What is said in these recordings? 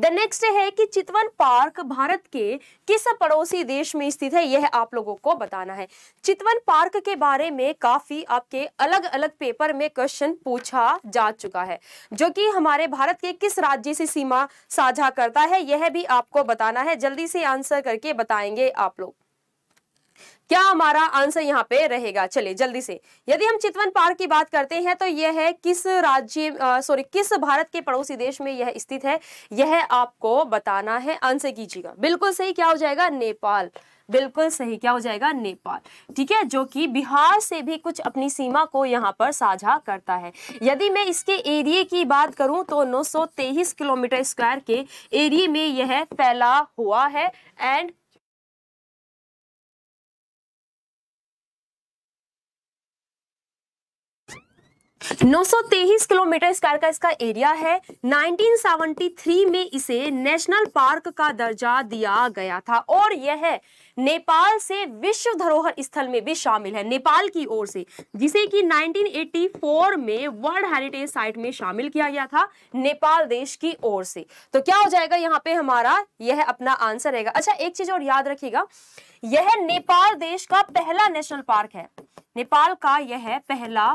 the next है कि चितवन park Bharat के किस पड़ोसी देश में स्थित है यह आप लोगों को बताना है चितवन पार्क के बारे में काफी आपके अलग अलग पेपर में क्वेश्चन पूछा जा चुका है जो कि हमारे भारत के किस राज्य से सीमा साझा करता है यह भी आपको बताना है जल्दी से आंसर करके बताएंगे आप लोग क्या हमारा आंसर यहाँ पे रहेगा चलिए जल्दी से यदि हम चितवन पार्क की बात करते हैं तो यह है किस राज्य सॉरी किस भारत के पड़ोसी देश में यह स्थित है यह आपको बताना है आंसर कीजिएगा बिल्कुल सही क्या हो जाएगा नेपाल बिल्कुल सही क्या हो जाएगा नेपाल ठीक है जो कि बिहार से भी कुछ अपनी सीमा को यहाँ पर साझा करता है यदि मैं इसके एरिए की बात करूँ तो 923 किलोमीटर स्क्वायर के एरिए में यह फैला हुआ है एंड 923 किलोमीटर स्क्वायर का इसका एरिया है 1973 में इसे नेशनल पार्क का दर्जा दिया गया था और यह नेपाल से विश्व धरोहर स्थल में भी शामिल है नेपाल की ओर से जिसे कि 1984 में वर्ल्ड हेरिटेज साइट में शामिल किया गया था नेपाल देश की ओर से तो क्या हो जाएगा यहाँ पे हमारा यह अपना आंसर रहेगा अच्छा एक चीज और याद रखिएगा यह नेपाल देश का पहला नेशनल पार्क है नेपाल का यह है पहला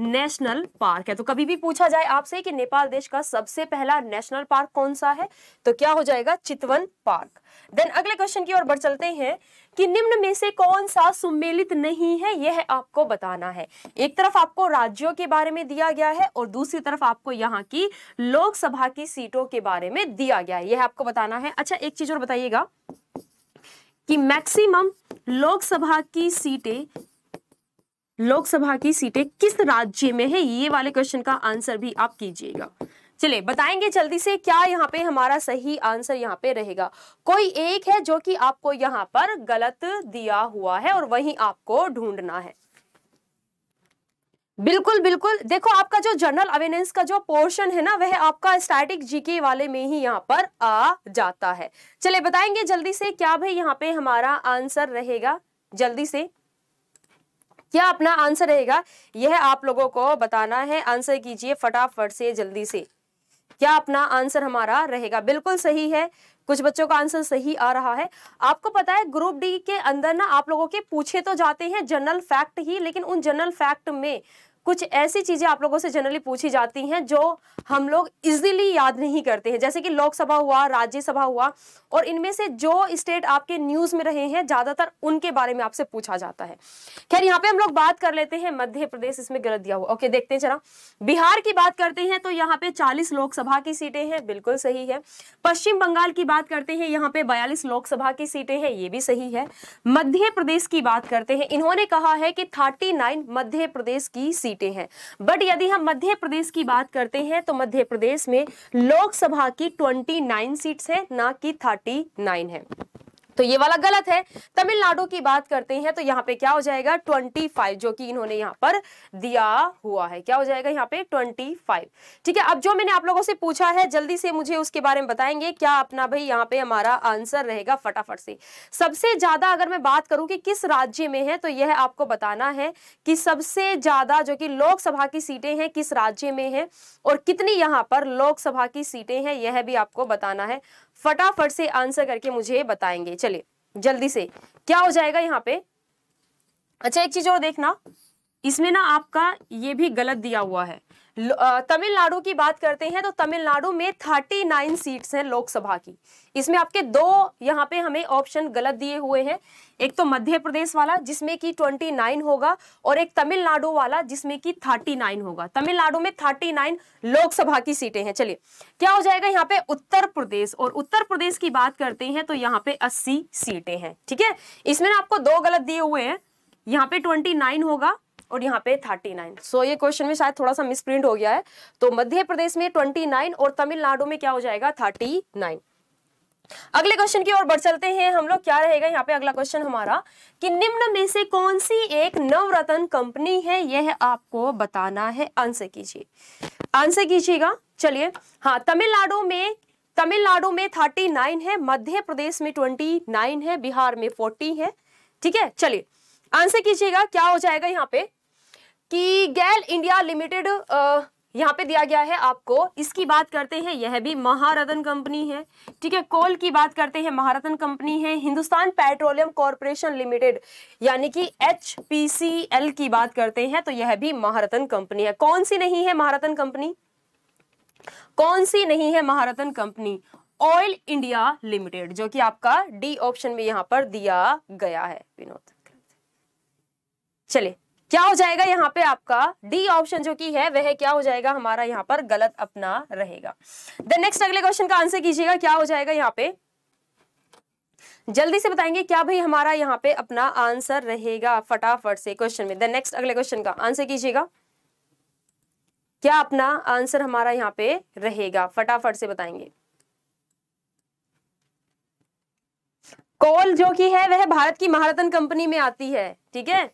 नेशनल पार्क है तो कभी भी पूछा जाए आपसे कि नेपाल देश का सबसे पहला नेशनल पार्क कौन सा है तो क्या हो जाएगा चितवन पार्क देन अगले क्वेश्चन की ओर बढ़ चलते हैं कि निम्न में से कौन सा सुमेलित नहीं है यह आपको बताना है एक तरफ आपको राज्यों के बारे में दिया गया है और दूसरी तरफ आपको यहाँ की लोकसभा की सीटों के बारे में दिया गया है यह आपको बताना है अच्छा एक चीज और बताइएगा कि मैक्सिमम लोकसभा की सीटें लोकसभा की सीटें किस राज्य में है ये वाले क्वेश्चन का आंसर भी आप कीजिएगा चलिए बताएंगे जल्दी से क्या यहाँ पे हमारा सही आंसर यहाँ पे रहेगा कोई एक है जो कि आपको यहाँ पर गलत दिया हुआ है और वही आपको ढूंढना है बिल्कुल बिल्कुल देखो आपका जो जनरल अवेयरनेस का जो पोर्शन है ना वह आपका स्टैटिक जीके वाले में ही यहाँ पर आ जाता है चले बताएंगे जल्दी से क्या भाई यहाँ पे हमारा आंसर रहेगा जल्दी से क्या अपना आंसर रहेगा यह आप लोगों को बताना है आंसर कीजिए फटाफट से जल्दी से क्या अपना आंसर हमारा रहेगा बिल्कुल सही है कुछ बच्चों का आंसर सही आ रहा है आपको पता है ग्रुप डी के अंदर ना आप लोगों के पूछे तो जाते हैं जनरल फैक्ट ही लेकिन उन जनरल फैक्ट में कुछ ऐसी चीज़ें आप लोगों से जनरली पूछी जाती हैं जो हम लोग इजीली याद नहीं करते हैं जैसे कि लोकसभा हुआ राज्यसभा हुआ और इनमें से जो स्टेट आपके न्यूज़ में रहे हैं ज़्यादातर उनके बारे में आपसे पूछा जाता है खैर यहाँ पे हम लोग बात कर लेते हैं मध्य प्रदेश इसमें गलत दिया हुआ ओके देखते हैं जरा बिहार की बात करते हैं तो यहाँ पे चालीस लोकसभा की सीटें हैं बिल्कुल सही है पश्चिम बंगाल की बात करते हैं यहाँ पे बयालीस लोकसभा की सीटें हैं ये भी सही है मध्य प्रदेश की बात करते हैं इन्होंने कहा है कि थर्टी मध्य प्रदेश की सीट सीटें हैं बट यदि हम मध्य प्रदेश की बात करते हैं तो मध्य प्रदेश में लोकसभा की 29 सीट्स हैं ना कि 39 है तो ये वाला गलत है तमिलनाडु की बात करते हैं तो यहाँ पे क्या हो जाएगा 25 जो कि इन्होंने यहाँ पर दिया हुआ है क्या हो जाएगा यहाँ पे 25 ठीक है अब जो मैंने आप लोगों से पूछा है जल्दी से मुझे उसके बारे में बताएंगे क्या अपना भाई यहाँ पे हमारा आंसर रहेगा फटाफट से सबसे ज्यादा अगर मैं बात करूँ कि किस राज्य में है तो यह आपको बताना है कि सबसे ज्यादा जो कि लोकसभा की सीटें हैं किस राज्य में है और कितनी यहाँ पर लोकसभा की सीटें हैं यह भी आपको बताना है फटाफट से आंसर करके मुझे बताएंगे चलिए जल्दी से क्या हो जाएगा यहाँ पे अच्छा एक चीज और देखना इसमें ना आपका ये भी गलत दिया हुआ है तमिलनाडु की बात करते हैं तो तमिलनाडु में थर्टी नाइन सीट्स हैं लोकसभा की इसमें आपके दो यहाँ पे हमें ऑप्शन गलत दिए हुए हैं एक तो मध्य प्रदेश वाला जिसमें कि नाइन होगा और एक तमिलनाडु वाला जिसमें कि नाइन होगा तमिलनाडु में थर्टी नाइन लोकसभा की सीटें हैं चलिए क्या हो जाएगा यहाँ पे उत्तर प्रदेश और उत्तर प्रदेश की बात करते हैं तो यहाँ पे अस्सी सीटें हैं ठीक है इसमें आपको दो गलत दिए हुए हैं यहाँ पे ट्वेंटी होगा और यहाँ पे थर्टी नाइन सो ये क्वेश्चन में शायद थोड़ा सा मिसप्रिंट हो गया है तो मध्य प्रदेश में ट्वेंटी नाइन और तमिलनाडु में क्या हो जाएगा थर्टी नाइन अगले क्वेश्चन की ओर बढ़ चलते हैं हम लोग क्या रहेगा यहाँ पे अगला क्वेश्चन हमारा कि निम्न में से कौन सी एक नवरत्न कंपनी है यह आपको बताना है आंसर कीजिए आंसर कीजिएगा चलिए हाँ तमिलनाडु में तमिलनाडु में थर्टी नाइन है मध्य प्रदेश में ट्वेंटी नाइन है बिहार में फोर्टी है ठीक है चलिए आंसर कीजिएगा क्या हो जाएगा यहाँ पे कि गैल इंडिया लिमिटेड यहाँ पे दिया गया है आपको इसकी बात करते हैं यह भी महारतन कंपनी है ठीक है कोल की बात करते हैं महारतन कंपनी है हिंदुस्तान पेट्रोलियम कॉरपोरेशन लिमिटेड यानी कि एच की बात करते हैं तो यह भी महारतन कंपनी है कौन सी नहीं है महारतन कंपनी कौन सी नहीं है Maharatna company oil India limited जो कि आपका डी ऑप्शन में यहां पर दिया गया है विनोद चलिए क्या हो जाएगा यहाँ पे आपका डी ऑप्शन जो कि है वह क्या हो जाएगा हमारा यहाँ पर गलत अपना रहेगा देन नेक्स्ट अगले क्वेश्चन का आंसर कीजिएगा क्या हो जाएगा यहाँ पे जल्दी से बताएंगे क्या भाई हमारा यहाँ पे अपना आंसर रहेगा फटाफट से क्वेश्चन में देन नेक्स्ट अगले क्वेश्चन का आंसर कीजिएगा क्या अपना आंसर हमारा यहाँ पे रहेगा फटाफट से बताएंगे कोल जो कि है वह भारत की महारतन कंपनी में आती है ठीक है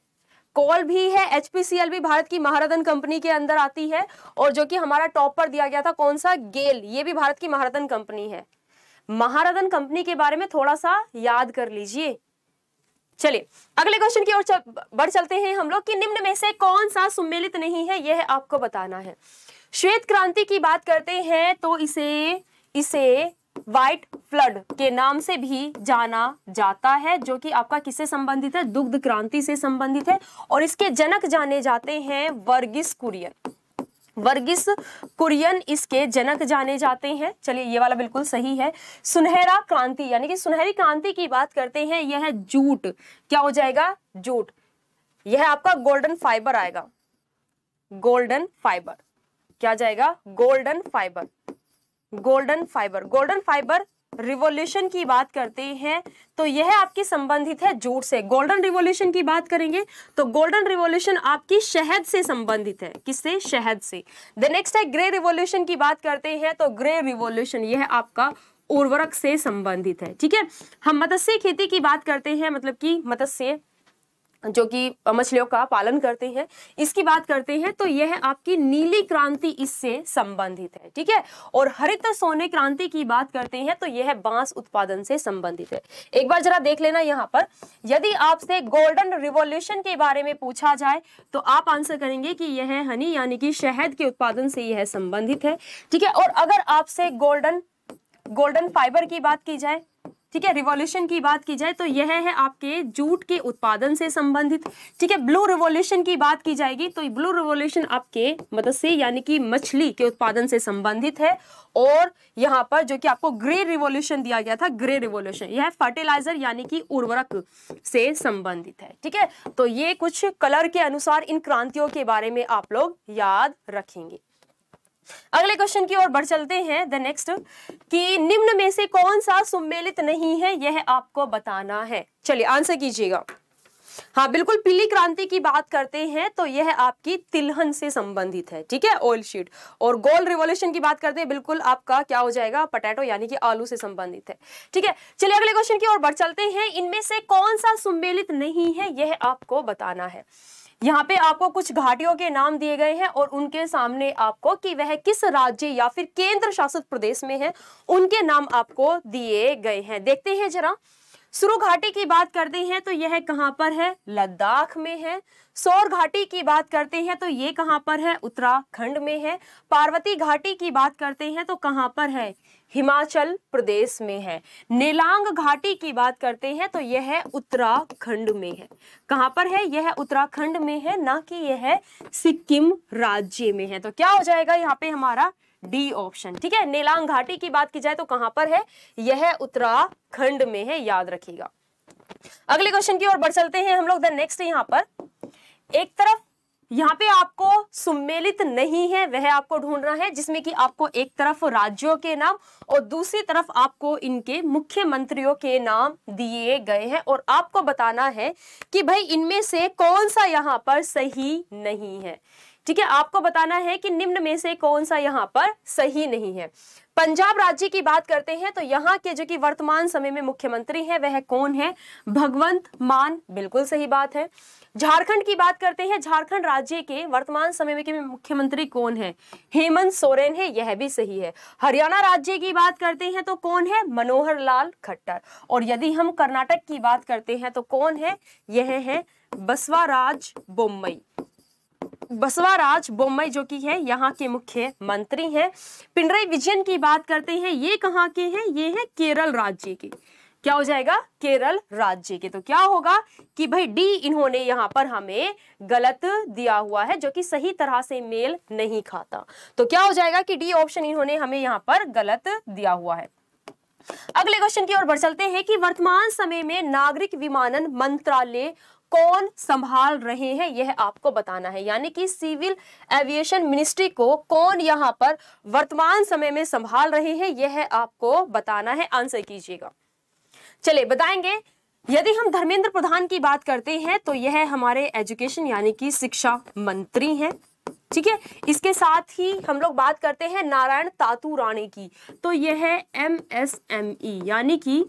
कॉल भी है एचपीसीएल भी भारत की महारथन कंपनी के अंदर आती है और जो कि हमारा टॉप पर दिया गया था कौन सा गेल ये भी भारत की महारथन कंपनी है महारदन कंपनी के बारे में थोड़ा सा याद कर लीजिए चलिए अगले क्वेश्चन की ओर बढ़ चलते हैं हम लोग कि निम्न में से कौन सा सुमेलित नहीं है यह आपको बताना है श्वेत क्रांति की बात करते हैं तो इसे इसे व्हाइट फ्लड के नाम से भी जाना जाता है जो कि आपका किससे संबंधित है दुग्ध क्रांति से संबंधित है और इसके जनक जाने जाते हैं वर्गिस कुरियन वर्गिस कुरियन इसके जनक जाने जाते हैं चलिए ये वाला बिल्कुल सही है सुनहरा क्रांति यानी कि सुनहरी क्रांति की बात करते हैं यह है जूट क्या हो जाएगा जूट यह आपका गोल्डन फाइबर आएगा गोल्डन फाइबर क्या जाएगा golden fibre golden fibre golden fibre revolution की बात करते हैं तो यह आपकी संबंधित है जूट से गोल्डन रिवॉल्यूशन की बात करेंगे तो गोल्डन रिवॉल्यूशन आपकी शहद से संबंधित है किससे शहद से द नेक्स्ट है ग्रे रिवॉल्यूशन की बात करते हैं तो ग्रे रिवॉल्यूशन यह आपका उर्वरक से संबंधित है ठीक है हम मत्स्य खेती की बात करते हैं मतलब कि मत्स्य जो कि मछलियों का पालन करते हैं इसकी बात करते हैं तो यह आपकी नीली क्रांति इससे संबंधित है ठीक है और हरित सोने क्रांति की बात करते हैं तो यह बांस उत्पादन से संबंधित है एक बार जरा देख लेना यहाँ पर यदि आपसे गोल्डन रिवोल्यूशन के बारे में पूछा जाए तो आप आंसर करेंगे कि यह हनी यानी कि शहद के उत्पादन से यह संबंधित है ठीक है और अगर आपसे गोल्डन गोल्डन फाइबर की बात की जाए ठीक है रिवॉल्यूशन की बात की जाए तो यह है आपके जूट के उत्पादन से संबंधित ठीक है ब्लू रिवॉल्यूशन की बात की जाएगी तो ब्लू रिवॉल्यूशन आपके मत्स्य यानी कि मछली के उत्पादन से संबंधित है और यहाँ पर जो कि आपको ग्रे रिवॉल्यूशन दिया गया था ग्रे रिवॉल्यूशन यह फर्टिलाइजर यानी कि उर्वरक से संबंधित है ठीक है तो ये कुछ कलर के अनुसार इन क्रांतियों के बारे में आप लोग याद रखेंगे अगले क्वेश्चन की ओर बढ़ चलते हैं द नेक्स्ट कि निम्न में से कौन सा सुमेलित नहीं है यह आपको बताना है चलिए आंसर कीजिएगा हाँ बिल्कुल पीली क्रांति की बात करते हैं तो यह आपकी तिलहन से संबंधित है ठीक है ऑयल शीट और गोल रिवॉल्यूशन की बात करते हैं बिल्कुल आपका क्या हो जाएगा पटेटो यानी कि आलू से संबंधित है ठीक है चलिए अगले क्वेश्चन की ओर बढ़ चलते हैं इनमें से कौन सा सुमेलित नहीं है यह आपको बताना है यहाँ पे आपको कुछ घाटियों के नाम दिए गए हैं और उनके सामने आपको कि वह किस राज्य या फिर केंद्र शासित प्रदेश में है उनके नाम आपको दिए गए हैं देखते हैं जरा सुरु घाटी की बात करते हैं तो यह कहाँ पर है लद्दाख में है सौर घाटी की बात करते हैं तो ये कहाँ पर है उत्तराखंड में है पार्वती घाटी की बात करते हैं तो कहाँ पर है हिमाचल प्रदेश में है नीलांग घाटी की बात करते हैं तो यह है उत्तराखंड में है कहां पर है यह उत्तराखंड में है ना कि यह है सिक्किम राज्य में है तो क्या हो जाएगा यहाँ पे हमारा डी ऑप्शन ठीक है नीलांग घाटी की बात की जाए तो कहां पर है यह उत्तराखंड में है याद रखिएगा अगले क्वेश्चन की ओर बढ़ चलते हैं हम लोग द नेक्स्ट यहाँ पर एक तरफ यहाँ पे आपको सुमेलित नहीं है वह आपको ढूंढना है जिसमें कि आपको एक तरफ राज्यों के नाम और दूसरी तरफ आपको इनके मुख्यमंत्रियों के नाम दिए गए हैं और आपको बताना है कि भाई इनमें से कौन सा यहाँ पर सही नहीं है ठीक है आपको बताना है कि निम्न में से कौन सा यहाँ पर सही नहीं है पंजाब राज्य की बात करते हैं तो यहाँ के जो कि वर्तमान समय में मुख्यमंत्री हैं वह कौन है भगवंत मान बिल्कुल सही बात है झारखंड की बात करते हैं झारखंड राज्य के वर्तमान समय में मुख्यमंत्री कौन है हेमंत सोरेन है यह भी सही है हरियाणा राज्य की बात करते हैं तो कौन है मनोहर लाल खट्टर और यदि हम कर्नाटक की बात करते हैं तो कौन है यह है बसवाराज बोम्बई बसवाराज बोम्बई जो कि है यहाँ के मुख्य मंत्री हैं पिंडरई विजयन की बात करते हैं ये कहाँ के हैं ये है केरल राज्य के क्या हो जाएगा केरल राज्य के तो क्या होगा कि भाई डी इन्होंने यहां पर हमें गलत दिया हुआ है जो कि सही तरह से मेल नहीं खाता तो क्या हो जाएगा कि डी ऑप्शन इन्होंने हमें यहां पर गलत दिया हुआ है अगले क्वेश्चन की ओर बढ़ चलते हैं कि वर्तमान समय में नागरिक विमानन मंत्रालय कौन संभाल रहे हैं यह आपको बताना है यानी कि सिविल एविएशन मिनिस्ट्री को कौन यहां पर वर्तमान समय में संभाल रहे हैं यह है आपको बताना है आंसर कीजिएगा चलिए बताएंगे यदि हम धर्मेंद्र प्रधान की बात करते हैं तो यह हमारे एजुकेशन यानी कि शिक्षा मंत्री हैं ठीक है इसके साथ ही हम लोग बात करते हैं नारायण तातू राणे की तो यह है एम एस एम ई यानी कि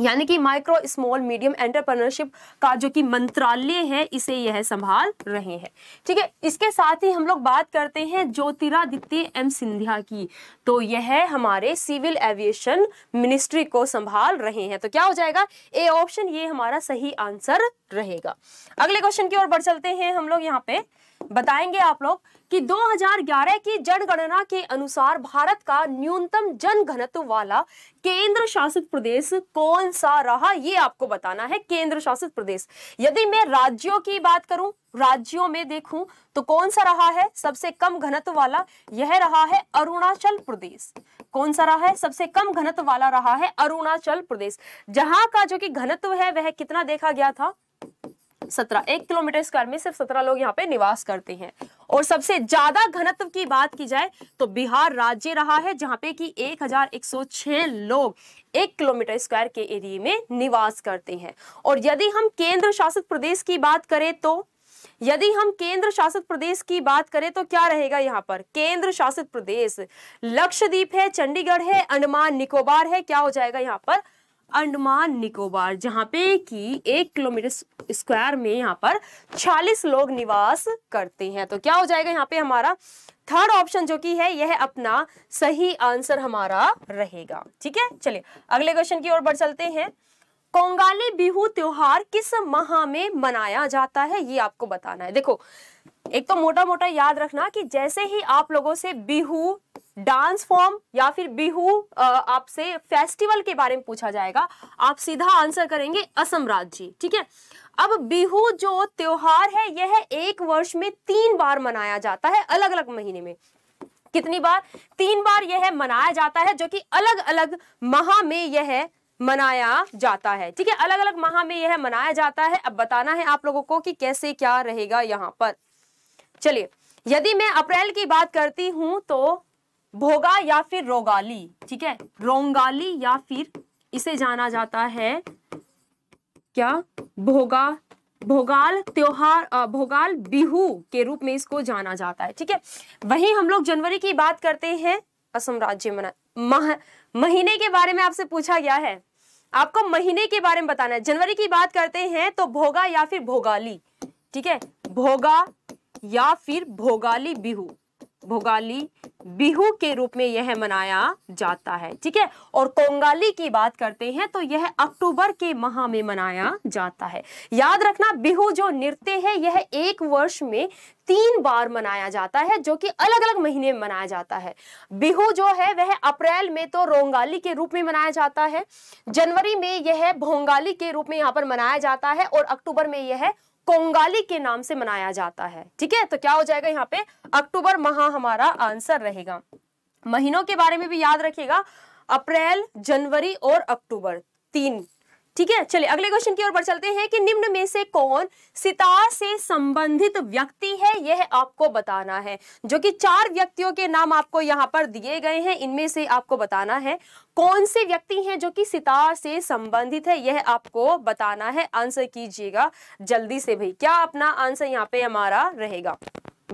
यानी कि माइक्रो स्मॉल मीडियम एंटरप्रेन्योरशिप का जो कि मंत्रालय है इसे यह संभाल रहे हैं ठीक है इसके साथ ही हम लोग बात करते हैं ज्योतिरादित्य एम सिंधिया की तो यह हमारे सिविल एविएशन मिनिस्ट्री को संभाल रहे हैं तो क्या हो जाएगा ए ऑप्शन ये हमारा सही आंसर रहेगा अगले क्वेश्चन की ओर बढ़ चलते हैं हम लोग यहाँ पे बताएंगे आप लोग कि 2011 की जनगणना के अनुसार भारत का न्यूनतम जन घनत्व वाला केंद्र शासित प्रदेश कौन सा रहा ये आपको बताना है केंद्र शासित प्रदेश यदि मैं राज्यों की बात करूं राज्यों में देखूं तो कौन सा रहा है सबसे कम घनत्व वाला यह रहा है अरुणाचल प्रदेश कौन सा रहा है सबसे कम घनत्व वाला रहा है अरुणाचल प्रदेश जहां का जो कि घनत्व है वह कितना देखा गया था सत्रह एक किलोमीटर स्क्वायर में सिर्फ सत्रह लोग यहाँ पे निवास करते हैं और सबसे ज्यादा घनत्व की बात की जाए तो बिहार राज्य रहा है जहाँ पे कि छह लोग एक किलोमीटर स्क्वायर के एरिए में निवास करते हैं और यदि हम केंद्र शासित प्रदेश की बात करें तो यदि हम केंद्र शासित प्रदेश की बात करें तो क्या रहेगा यहाँ पर केंद्र शासित प्रदेश लक्षद्वीप है चंडीगढ़ है अंडमान निकोबार है क्या हो जाएगा यहाँ पर अंडमान निकोबार जहाँ पे कि एक किलोमीटर स्क्वायर में यहाँ पर छालीस लोग निवास करते हैं तो क्या हो जाएगा यहाँ पे हमारा थर्ड ऑप्शन जो कि है यह अपना सही आंसर हमारा रहेगा ठीक है चलिए अगले क्वेश्चन की ओर बढ़ चलते हैं कोंगाली बिहू त्योहार किस माह में मनाया जाता है ये आपको बताना है देखो एक तो मोटा मोटा याद रखना कि जैसे ही आप लोगों से बिहू डांस फॉर्म या फिर बिहू आपसे फेस्टिवल के बारे में पूछा जाएगा आप सीधा आंसर करेंगे असम राज्य ठीक है अब बिहू जो त्योहार है यह एक वर्ष में तीन बार मनाया जाता है अलग अलग महीने में कितनी बार तीन बार यह मनाया जाता है जो कि अलग अलग माह में यह मनाया जाता है ठीक है अलग अलग माह में यह मनाया जाता है अब बताना है आप लोगों को कि कैसे क्या रहेगा यहाँ पर चलिए यदि मैं अप्रैल की बात करती हूँ तो भोगा या फिर रोगाली ठीक है रोंगाली या फिर इसे जाना जाता है क्या भोगा भोगाल त्योहार भोगाल बिहू के रूप में इसको जाना जाता है ठीक है वहीं हम लोग जनवरी की बात करते हैं असम राज्य मना मह, महीने के बारे में आपसे पूछा गया है आपको महीने के बारे में बताना है जनवरी की बात करते हैं तो भोगा या फिर भोगाली ठीक है भोगा या फिर भोगाली बिहू भोगाली बिहू के रूप में यह मनाया जाता है ठीक है और कोंगाली की बात करते हैं तो यह अक्टूबर के माह में मनाया जाता है याद रखना बिहू जो नृत्य है यह एक वर्ष में तीन बार मनाया जाता है जो कि अलग अलग महीने में मनाया जाता है बिहू जो है वह अप्रैल में तो रोंगाली के रूप में मनाया जाता है जनवरी में यह भोंगाली के रूप में यहाँ पर मनाया जाता है और अक्टूबर में यह कोंगाली के नाम से मनाया जाता है ठीक है तो क्या हो जाएगा यहाँ पे अक्टूबर माह हमारा आंसर रहेगा महीनों के बारे में भी याद रखिएगा अप्रैल जनवरी और अक्टूबर तीन ठीक है चलिए अगले क्वेश्चन की ओर बढ़ चलते हैं कि निम्न में से कौन सितार से संबंधित व्यक्ति है यह आपको बताना है जो कि चार व्यक्तियों के नाम आपको यहाँ पर दिए गए हैं इनमें से आपको बताना है कौन से व्यक्ति हैं जो कि सितार से संबंधित है यह आपको बताना है आंसर कीजिएगा जल्दी से भाई क्या अपना आंसर यहाँ पे हमारा रहेगा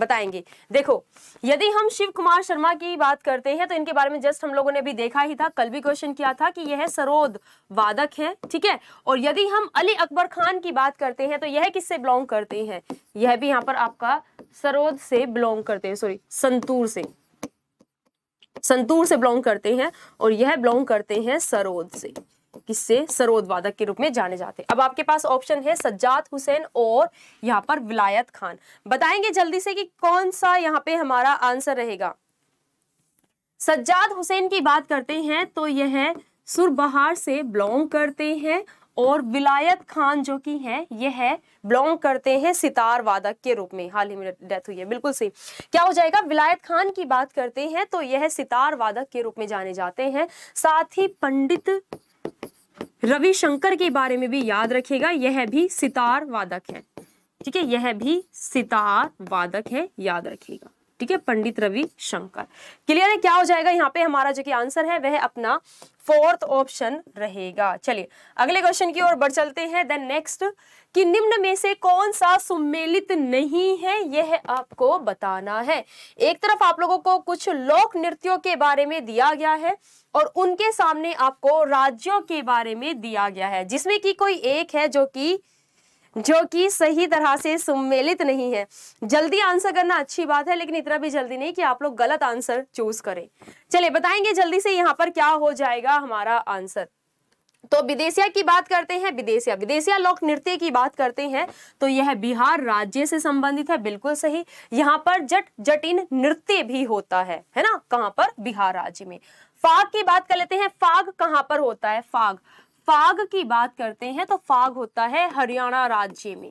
बताएंगे देखो यदि हम शिव कुमार शर्मा की बात करते हैं तो इनके बारे में जस्ट हम लोगों ने भी देखा ही था कल भी क्वेश्चन किया था कि यह सरोद वादक है ठीक है और यदि हम अली अकबर खान की बात करते हैं तो यह किससे बिलोंग करते हैं यह भी यहाँ पर आपका सरोद से बिलोंग करते हैं सॉरी संतूर से संतूर से बिलोंग करते हैं और यह बिलोंग करते हैं सरोद से किससे सरोद वादक के रूप में जाने जाते हैं अब आपके पास ऑप्शन है सज्जाद हुसैन और यहाँ पर विलायत खान बताएंगे जल्दी से कि कौन सा यहाँ पे हमारा आंसर रहेगा सज्जाद हुसैन की बात करते हैं तो यह सुरबहार से बिलोंग करते हैं और विलायत खान जो कि है यह बिलोंग करते हैं सितार वादक के रूप में हाल ही में डेथ हुई है बिल्कुल सही क्या हो जाएगा विलायत खान की बात करते हैं तो यह सितार वादक के रूप में जाने जाते हैं साथ ही पंडित रविशंकर के बारे में भी याद रखिएगा यह भी सितार वादक है ठीक है यह भी सितार वादक है याद रखिएगा ठीक है पंडित रवि शंकर क्लियर है क्या हो जाएगा यहाँ पे हमारा जो कि आंसर है वह अपना फोर्थ ऑप्शन रहेगा चलिए अगले क्वेश्चन की ओर बढ़ चलते हैं देन नेक्स्ट कि निम्न में से कौन सा सुमेलित नहीं है यह आपको बताना है एक तरफ आप लोगों को कुछ लोक नृत्यों के बारे में दिया गया है और उनके सामने आपको राज्यों के बारे में दिया गया है जिसमें कि कोई एक है जो कि जो कि सही तरह से सुमेलित नहीं है जल्दी आंसर करना अच्छी बात है लेकिन इतना भी जल्दी नहीं कि आप लोग गलत आंसर चूज करें चलिए बताएंगे जल्दी से यहाँ पर क्या हो जाएगा हमारा आंसर तो विदेशिया की बात करते हैं विदेशिया विदेशिया लोक नृत्य की बात करते हैं तो यह बिहार राज्य से संबंधित है बिल्कुल सही यहाँ पर जट जटिन नृत्य भी होता है है ना कहाँ पर बिहार राज्य में फाग की बात कर लेते हैं फाग कहाँ पर होता है फाग फाग की बात करते हैं तो फाग होता है हरियाणा राज्य में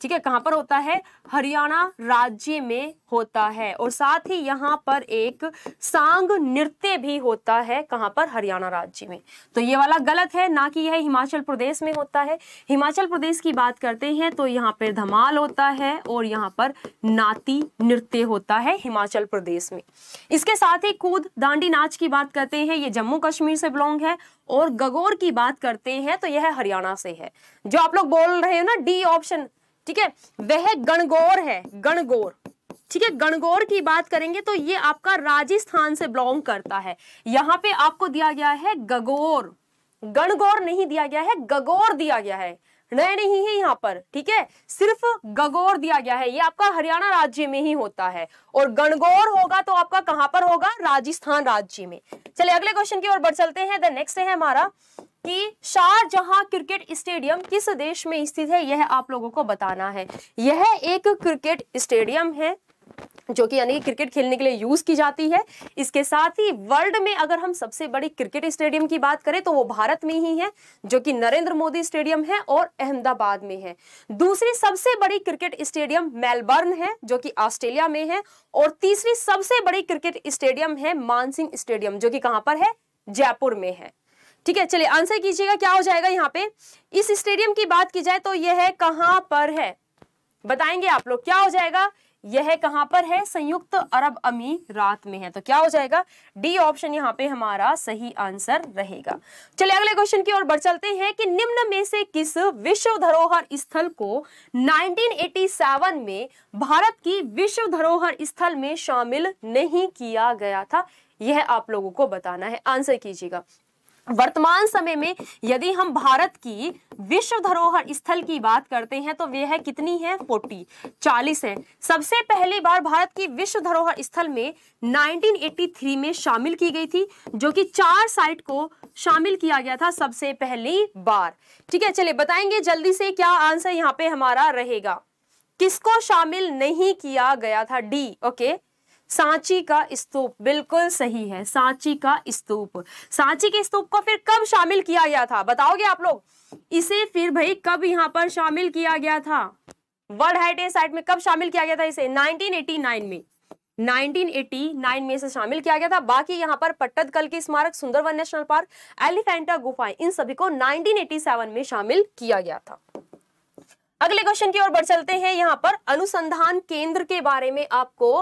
ठीक है कहाँ पर होता है हरियाणा राज्य में होता है और साथ ही यहाँ पर एक सांग नृत्य भी होता है कहाँ पर हरियाणा राज्य में तो ये वाला गलत है ना कि यह हिमाचल प्रदेश में होता है हिमाचल प्रदेश की बात करते हैं तो यहाँ पर धमाल होता है और यहाँ पर नाती नृत्य होता है हिमाचल प्रदेश में इसके साथ ही कूद दांडी नाच की बात करते हैं ये जम्मू कश्मीर से बिलोंग है और गगोर की बात करते हैं तो यह हरियाणा से है जो आप लोग बोल रहे हो ना डी ऑप्शन ठीक है वह गणगौर है गणगौर ठीक है गणगौर की बात करेंगे तो ये आपका राजस्थान से बिलोंग करता है यहाँ पे आपको दिया गया है गगोर गणगौर नहीं दिया गया है गगोर दिया गया है नए नहीं है यहाँ पर ठीक है सिर्फ गगोर दिया गया है ये आपका हरियाणा राज्य में ही होता है और गणगौर होगा तो आपका कहां पर होगा राजस्थान राज्य में चलिए अगले क्वेश्चन की ओर बढ़ चलते हैं द नेक्स्ट है हमारा कि शाहजहां क्रिकेट स्टेडियम किस देश में स्थित है यह आप लोगों को बताना है यह एक क्रिकेट स्टेडियम है जो कि यानी क्रिकेट खेलने के लिए यूज की जाती है इसके साथ ही वर्ल्ड में अगर हम सबसे बड़ी क्रिकेट स्टेडियम की बात करें तो वो भारत में ही है जो कि नरेंद्र मोदी स्टेडियम है और अहमदाबाद में है दूसरी सबसे बड़ी क्रिकेट स्टेडियम मेलबर्न है जो कि ऑस्ट्रेलिया में है और तीसरी सबसे बड़ी क्रिकेट स्टेडियम है मानसिंह स्टेडियम जो कि कहां पर है जयपुर में है ठीक है चलिए आंसर कीजिएगा क्या हो जाएगा यहाँ पे इस स्टेडियम की बात की जाए तो यह है पर है बताएंगे आप लोग क्या हो जाएगा यह कहां पर है संयुक्त अरब अमीरात में है तो क्या हो जाएगा डी ऑप्शन यहाँ पे हमारा सही आंसर रहेगा चलिए अगले क्वेश्चन की ओर बढ़ चलते हैं कि निम्न में से किस विश्व धरोहर स्थल को 1987 में भारत की विश्व धरोहर स्थल में शामिल नहीं किया गया था यह आप लोगों को बताना है आंसर कीजिएगा वर्तमान समय में यदि हम भारत की विश्व धरोहर स्थल की बात करते हैं तो वे है कितनी है फोर्टी चालीस है सबसे पहली बार भारत की विश्व धरोहर स्थल में 1983 में शामिल की गई थी जो कि चार साइट को शामिल किया गया था सबसे पहली बार ठीक है चलिए बताएंगे जल्दी से क्या आंसर यहाँ पे हमारा रहेगा किसको शामिल नहीं किया गया था डी ओके सांची का स्तूप बिल्कुल सही है सांची का स्तूप सांची के स्तूप को फिर कब शामिल किया गया था बताओगे आप लोग इसे फिर भाई कब यहां पर शामिल किया गया था वर्ल्ड हेरिटेज साइट में कब शामिल किया गया था इसे 1989 में 1989 में इसे शामिल किया गया था बाकी यहाँ पर कल के स्मारक सुंदरवन नेशनल पार्क एलिफेंटा गुफाएं इन सभी को 1987 में शामिल किया गया था अगले क्वेश्चन की ओर बढ़ चलते हैं यहाँ पर अनुसंधान केंद्र के बारे में आपको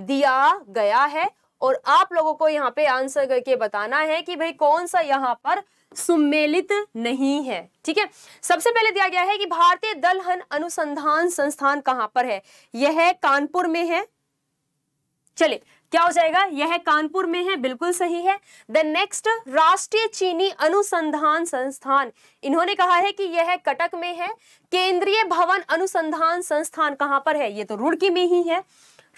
दिया गया है और आप लोगों को यहाँ पे आंसर करके बताना है कि भाई कौन सा यहाँ पर सुमेलित नहीं है ठीक है सबसे पहले दिया गया है कि भारतीय दलहन अनुसंधान संस्थान कहां पर है यह है कानपुर में है चले क्या हो जाएगा यह कानपुर में है बिल्कुल सही है द नेक्स्ट राष्ट्रीय चीनी अनुसंधान संस्थान इन्होंने कहा है कि यह कटक में है केंद्रीय भवन अनुसंधान संस्थान कहां पर है यह तो रुड़की में ही है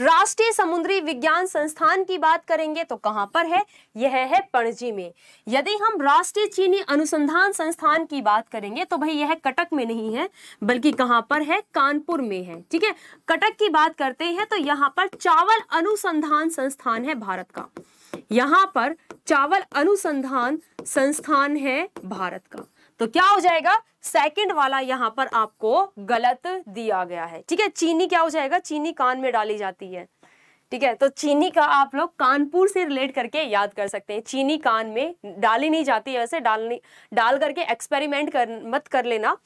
राष्ट्रीय समुद्री विज्ञान संस्थान की बात करेंगे तो कहां पर है यह है पणजी में यदि हम राष्ट्रीय चीनी अनुसंधान संस्थान की बात करेंगे तो भाई यह कटक में नहीं है बल्कि कहां पर है कानपुर में है ठीक है कटक की बात करते हैं तो यहाँ पर चावल अनुसंधान संस्थान है भारत का यहाँ पर चावल अनुसंधान संस्थान है भारत का तो क्या हो जाएगा सेकंड वाला यहाँ पर आपको गलत दिया गया है ठीक है चीनी क्या हो जाएगा चीनी कान में डाली जाती है ठीक है तो चीनी का आप लोग कानपुर से रिलेट करके याद कर सकते हैं चीनी कान में डाली नहीं जाती है वैसे डालनी डाल करके एक्सपेरिमेंट कर मत कर लेना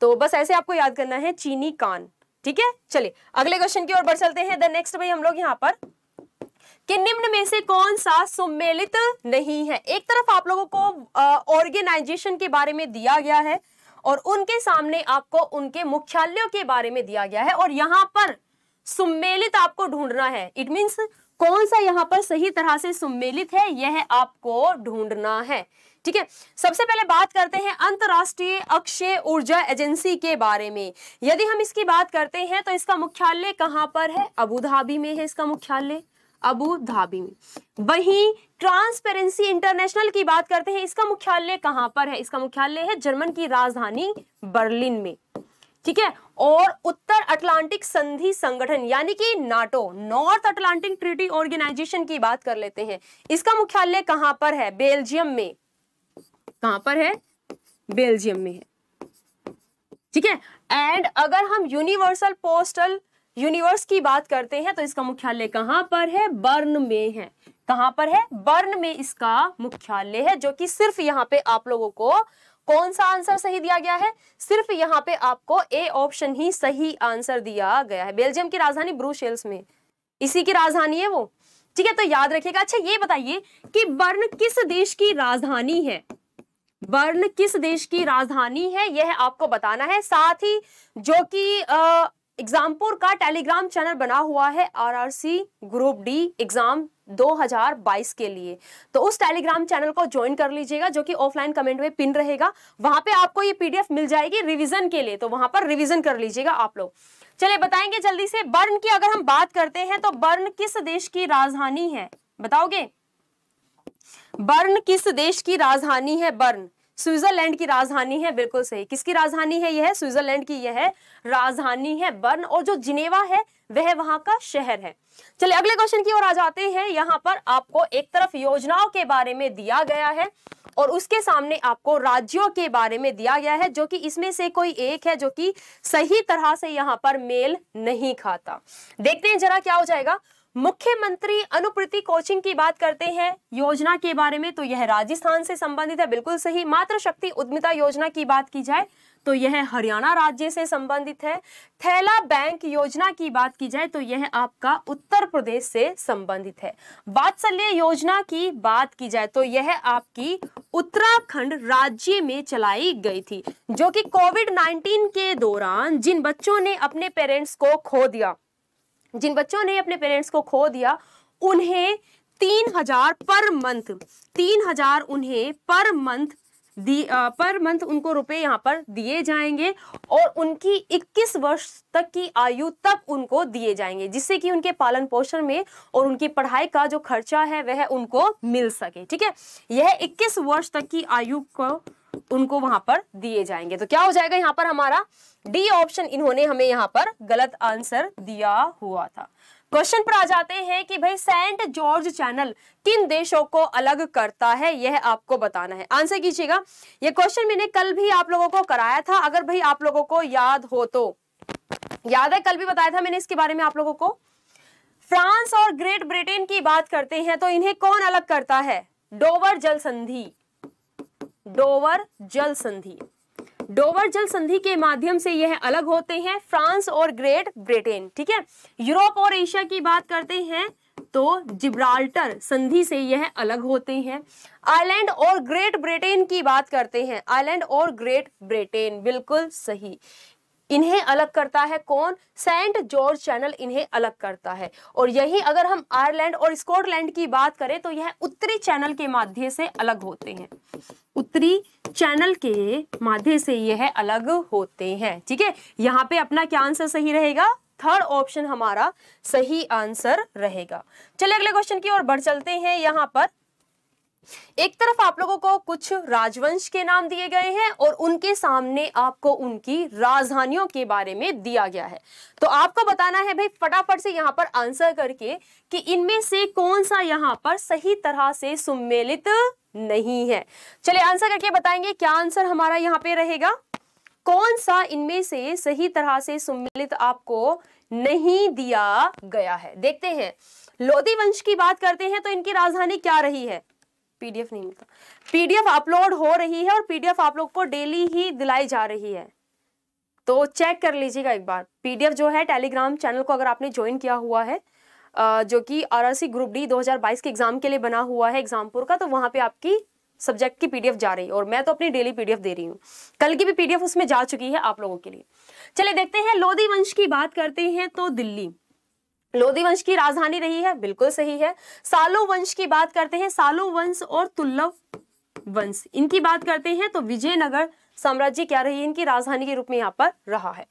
तो बस ऐसे आपको याद करना है चीनी कान ठीक है चलिए अगले क्वेश्चन की ओर बढ़ चलते हैं द नेक्स्ट भाई हम लोग यहाँ पर कि निम्न में से कौन सा सुमेलित नहीं है एक तरफ आप लोगों को ऑर्गेनाइजेशन के बारे में दिया गया है और उनके सामने आपको उनके मुख्यालयों के बारे में दिया गया है और यहाँ पर सुमेलित आपको ढूंढना है इट मीन्स कौन सा यहाँ पर सही तरह से सुमेलित है यह आपको ढूंढना है ठीक है सबसे पहले बात करते हैं अंतरराष्ट्रीय अक्षय ऊर्जा एजेंसी के बारे में यदि हम इसकी बात करते हैं तो इसका मुख्यालय कहाँ पर है अबू धाबी में है इसका मुख्यालय अबू धाबी में वहीं ट्रांसपेरेंसी इंटरनेशनल की बात करते हैं इसका मुख्यालय कहां पर है इसका मुख्यालय है जर्मन की राजधानी बर्लिन में ठीक है और उत्तर अटलांटिक संधि संगठन यानी कि NATO north Atlantic treaty organisation की बात कर लेते हैं इसका मुख्यालय कहां पर है बेल्जियम में कहां पर है बेल्जियम में है ठीक है एंड अगर हम यूनिवर्सल पोस्टल यूनिवर्स की बात करते हैं तो इसका मुख्यालय कहाँ पर है बर्न में है कहाँ पर है बर्न में इसका मुख्यालय है जो कि सिर्फ यहाँ पे आप लोगों को कौन सा आंसर सही दिया गया है सिर्फ यहाँ पे आपको ए ऑप्शन ही सही आंसर दिया गया है बेल्जियम की राजधानी ब्रूशेल्स में इसी की राजधानी है वो ठीक है तो याद रखिएगा अच्छा ये बताइए कि बर्न किस देश की राजधानी है बर्न किस देश की राजधानी है यह आपको बताना है साथ ही जो कि एग्जामपुर का टेलीग्राम चैनल बना हुआ है आरआरसी ग्रुप डी एग्जाम 2022 के लिए तो उस टेलीग्राम चैनल को ज्वाइन कर लीजिएगा जो कि ऑफलाइन कमेंट में पिन रहेगा वहां पे आपको ये पीडीएफ मिल जाएगी रिवीजन के लिए तो वहां पर रिवीजन कर लीजिएगा आप लोग चलिए बताएंगे जल्दी से बर्न की अगर हम बात करते हैं तो बर्न किस देश की राजधानी है बताओगे बर्न किस देश की राजधानी है बर्न स्विट्जरलैंड की राजधानी है बिल्कुल सही किसकी राजधानी है यह है स्विट्जरलैंड की यह है राजधानी है बर्न और जो जिनेवा है वह वहां का शहर है चलिए अगले क्वेश्चन की ओर आ जाते हैं यहाँ पर आपको एक तरफ योजनाओं के बारे में दिया गया है और उसके सामने आपको राज्यों के बारे में दिया गया है जो कि इसमें से कोई एक है जो कि सही तरह से यहाँ पर मेल नहीं खाता देखते हैं जरा क्या हो जाएगा मुख्यमंत्री अनुप्रति कोचिंग की बात करते हैं योजना के बारे में तो यह राजस्थान से संबंधित है बिल्कुल सही मातृशक्ति उद्यमिता योजना की बात की जाए तो यह हरियाणा राज्य से संबंधित है थैला बैंक योजना की बात की जाए तो यह आपका उत्तर प्रदेश से संबंधित है वात्सल्य योजना की बात की जाए तो यह आपकी उत्तराखंड राज्य में चलाई गई थी जो कि कोविड 19 के दौरान जिन बच्चों ने अपने पेरेंट्स को खो दिया जिन बच्चों ने अपने पेरेंट्स को खो दिया उन्हें तीन हजार पर मंथ तीन हजार उन्हें पर मंथ दी पर मंथ उनको रुपए यहाँ पर दिए जाएंगे और उनकी 21 वर्ष तक की आयु तक उनको दिए जाएंगे जिससे कि उनके पालन पोषण में और उनकी पढ़ाई का जो खर्चा है वह उनको मिल सके ठीक है यह 21 वर्ष तक की आयु को उनको वहां पर दिए जाएंगे तो क्या हो जाएगा यहाँ पर हमारा डी ऑप्शन इन्होंने हमें यहाँ पर गलत आंसर दिया हुआ था क्वेश्चन पर आ जाते हैं कि भाई सेंट जॉर्ज चैनल किन देशों को अलग करता है यह आपको बताना है आंसर कीजिएगा यह क्वेश्चन मैंने कल भी आप लोगों को कराया था अगर भाई आप लोगों को याद हो तो याद है कल भी बताया था मैंने इसके बारे में आप लोगों को फ्रांस और ग्रेट ब्रिटेन की बात करते हैं तो इन्हें कौन अलग करता है डोवर जल संधि डोवर जल संधि डोवर जल संधि के माध्यम से यह अलग होते हैं फ्रांस और ग्रेट ब्रिटेन ठीक है यूरोप और एशिया की बात करते हैं तो जिब्राल्टर संधि से यह अलग होते हैं आयरलैंड और ग्रेट ब्रिटेन की बात करते हैं आयरलैंड और ग्रेट ब्रिटेन बिल्कुल सही इन्हें अलग करता है कौन सेंट जॉर्ज चैनल इन्हें अलग करता है और यही अगर हम आयरलैंड और स्कॉटलैंड की बात करें तो यह उत्तरी चैनल के माध्यम से अलग होते हैं उत्तरी चैनल के माध्यम से यह अलग होते हैं ठीक है यहाँ पे अपना क्या आंसर सही रहेगा थर्ड ऑप्शन हमारा सही आंसर रहेगा चलिए अगले क्वेश्चन की ओर बढ़ चलते हैं यहाँ पर एक तरफ आप लोगों को कुछ राजवंश के नाम दिए गए हैं और उनके सामने आपको उनकी राजधानियों के बारे में दिया गया है तो आपको बताना है भाई फटाफट से यहां पर आंसर करके कि इनमें से कौन सा यहाँ पर सही तरह से सुमेलित नहीं है चलिए आंसर करके बताएंगे क्या आंसर हमारा यहाँ पे रहेगा कौन सा इनमें से सही तरह से सुमेलित आपको नहीं दिया गया है देखते हैं लोधी वंश की बात करते हैं तो इनकी राजधानी क्या रही है पीडीएफ नहीं मिलता पीडीएफ अपलोड हो रही है और पीडीएफ आप लोग को डेली ही दिलाई जा रही है तो चेक कर लीजिएगा एक बार पीडीएफ जो है टेलीग्राम चैनल को अगर आपने ज्वाइन किया हुआ है जो कि आरआरसी ग्रुप डी 2022 के एग्जाम के लिए बना हुआ है एग्जामपुर का तो वहां पे आपकी सब्जेक्ट की पीडीएफ जा रही है और मैं तो अपनी डेली पीडीएफ दे रही हूँ कल की भी पीडीएफ उसमें जा चुकी है आप लोगों के लिए चलिए देखते हैं लोधी वंश की बात करते हैं तो दिल्ली लोधी वंश की राजधानी रही है बिल्कुल सही है सालो वंश की बात करते हैं सालो वंश और तुल्लव वंश इनकी बात करते हैं तो विजयनगर साम्राज्य क्या रही इनकी राजधानी के रूप में यहाँ पर रहा है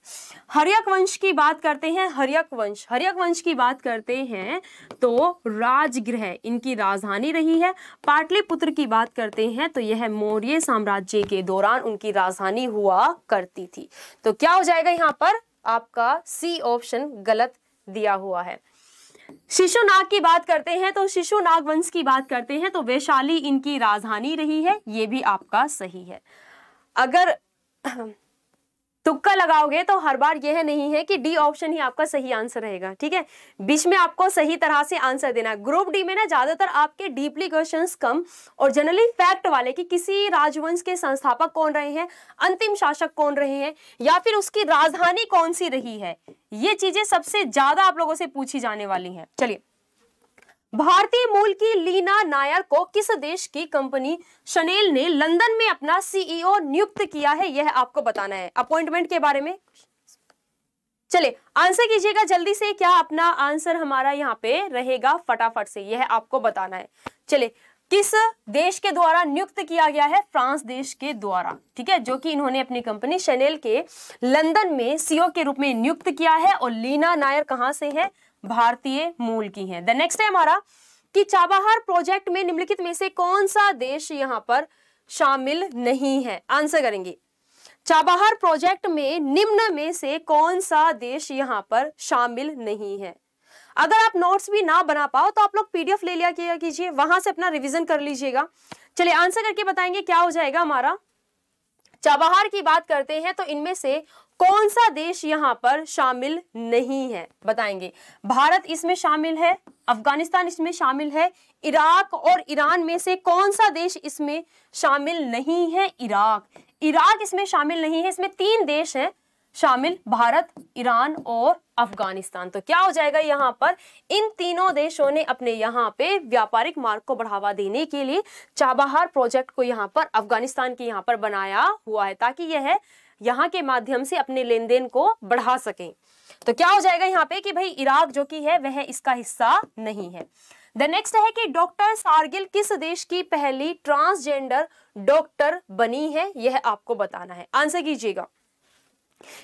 हरियक वंश की बात करते हैं हरियक वंश हरियक वंश की बात करते हैं तो राजगृह इनकी राजधानी रही है पाटलिपुत्र की बात करते हैं तो यह मौर्य साम्राज्य के दौरान उनकी राजधानी हुआ करती थी तो क्या हो जाएगा यहाँ पर आपका सी ऑप्शन गलत दिया हुआ है शिशु नाग की बात करते हैं तो शिशु नाग वंश की बात करते हैं तो वैशाली इनकी राजधानी रही है ये भी आपका सही है अगर तुक्का लगाओगे तो हर बार यह नहीं है कि डी ऑप्शन ही आपका सही आंसर रहेगा ठीक है बीच में आपको सही तरह से आंसर देना है ग्रुप डी में ना ज्यादातर आपके डीपली क्वेश्चन कम और जनरली फैक्ट वाले कि किसी राजवंश के संस्थापक कौन रहे हैं अंतिम शासक कौन रहे हैं या फिर उसकी राजधानी कौन सी रही है ये चीजें सबसे ज्यादा आप लोगों से पूछी जाने वाली है चलिए भारतीय मूल की लीना नायर को किस देश की कंपनी शनेल ने लंदन में अपना सीईओ e नियुक्त किया है यह आपको बताना है अपॉइंटमेंट के बारे में चलिए आंसर कीजिएगा जल्दी से क्या अपना आंसर हमारा यहाँ पे रहेगा फटाफट से यह आपको बताना है चलिए किस देश के द्वारा नियुक्त किया गया है फ्रांस देश के द्वारा ठीक है जो कि इन्होंने अपनी कंपनी शनेल के लंदन में सीओ e के रूप में नियुक्त किया है और लीना नायर कहाँ से है भारतीय मूल की हैं द नेक्स्ट है हमारा कि चाबहार प्रोजेक्ट में निम्नलिखित में से कौन सा देश यहाँ पर शामिल नहीं है आंसर करेंगे चाबहार प्रोजेक्ट में निम्न में से कौन सा देश यहाँ पर शामिल नहीं है अगर आप नोट्स भी ना बना पाओ तो आप लोग पीडीएफ ले लिया किया कीजिए वहां से अपना रिवीजन कर लीजिएगा चलिए आंसर करके बताएंगे क्या हो जाएगा हमारा चाबहार की बात करते हैं तो इनमें से कौन सा देश यहाँ पर शामिल नहीं है बताएंगे भारत इसमें शामिल है अफगानिस्तान इसमें शामिल है इराक और ईरान में से कौन सा देश इसमें शामिल नहीं है इराक इराक इसमें शामिल नहीं है इसमें तीन देश हैं शामिल भारत ईरान और अफगानिस्तान तो क्या हो जाएगा यहाँ पर इन तीनों देशों ने अपने यहाँ पे व्यापारिक मार्ग को बढ़ावा देने के लिए चाबहार प्रोजेक्ट को यहाँ पर अफगानिस्तान के यहाँ पर बनाया हुआ है ताकि यह है यहाँ के माध्यम से अपने लेन देन को बढ़ा सकें तो क्या हो जाएगा यहाँ पे कि भाई इराक जो कि है वह इसका हिस्सा नहीं है द नेक्स्ट है कि डॉक्टर सारगिल किस देश की पहली ट्रांसजेंडर डॉक्टर बनी है यह आपको बताना है आंसर कीजिएगा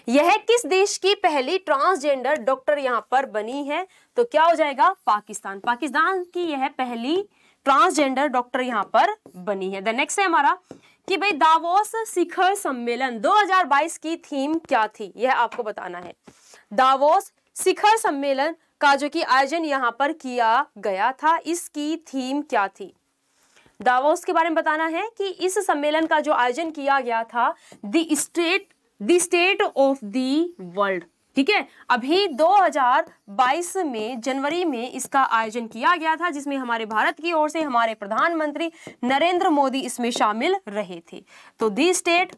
यह किस देश की पहली ट्रांसजेंडर डॉक्टर यहां पर बनी है तो क्या हो जाएगा पाकिस्तान पाकिस्तान की यह पहली ट्रांसजेंडर डॉक्टर यहां पर बनी है द नेक्स्ट है हमारा कि भाई दावोस शिखर सम्मेलन 2022 की थीम क्या थी यह आपको बताना है दावोस शिखर सम्मेलन का जो कि आयोजन यहां पर किया गया था इसकी थीम क्या थी दावोस के बारे में बताना है कि इस सम्मेलन का जो आयोजन किया गया था the state the state of the world ठीक है अभी 2022 में जनवरी में इसका आयोजन किया गया था जिसमें हमारे भारत की ओर से हमारे प्रधानमंत्री नरेंद्र मोदी इसमें शामिल रहे थे तो the state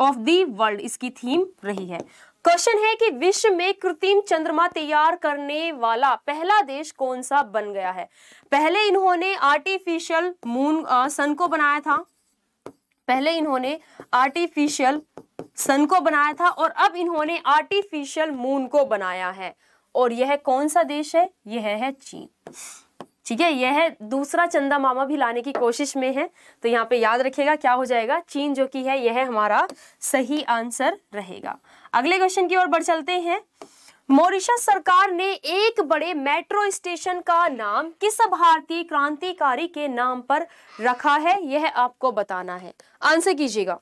of the world इसकी थीम रही है क्वेश्चन है कि विश्व में कृत्रिम चंद्रमा तैयार करने वाला पहला देश कौन सा बन गया है पहले इन्होंने आर्टिफिशियल मून सन को बनाया था पहले इन्होंने आर्टिफिशियल सन को बनाया था और अब इन्होंने आर्टिफिशियल मून को बनाया है और यह कौन सा देश है यह है चीन ठीक है यह दूसरा चंदा मामा भी लाने की कोशिश में है तो यहाँ पे याद रखिएगा क्या हो जाएगा चीन जो कि है यह हमारा सही आंसर रहेगा अगले क्वेश्चन की ओर बढ़ चलते हैं मॉरिशस सरकार ने एक बड़े मेट्रो स्टेशन का नाम किस भारतीय क्रांतिकारी के नाम पर रखा है यह आपको बताना है आंसर कीजिएगा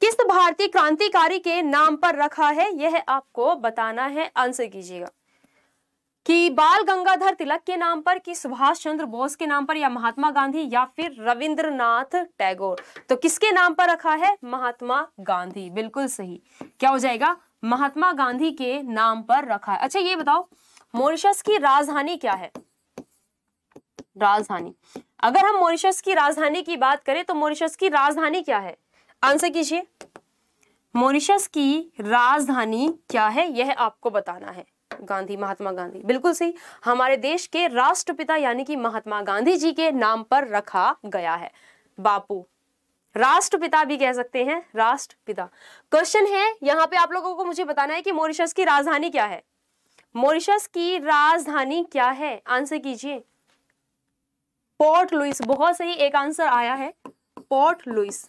किस भारतीय क्रांतिकारी के नाम पर रखा है यह आपको बताना है आंसर कीजिएगा कि बाल गंगाधर तिलक के नाम पर कि सुभाष चंद्र बोस के नाम पर या महात्मा गांधी या फिर रविंद्रनाथ टैगोर तो किसके नाम पर रखा है महात्मा गांधी बिल्कुल सही क्या हो जाएगा महात्मा गांधी के नाम पर रखा है अच्छा ये बताओ मॉरिशस की राजधानी क्या है राजधानी अगर हम मॉरिशस की राजधानी की बात करें तो मॉरिशस की राजधानी क्या है आंसर कीजिए मॉरिशस की राजधानी क्या है यह आपको बताना है गांधी महात्मा गांधी बिल्कुल सही हमारे देश के राष्ट्रपिता यानी कि महात्मा गांधी जी के नाम पर रखा गया है बापू राष्ट्रपिता भी कह सकते हैं राष्ट्रपिता क्वेश्चन है यहाँ पे आप लोगों को मुझे बताना है कि मॉरिशस की राजधानी क्या है मॉरिशस की राजधानी क्या है आंसर कीजिए पोर्ट लुइस बहुत सही एक आंसर आया है पोर्ट लुइस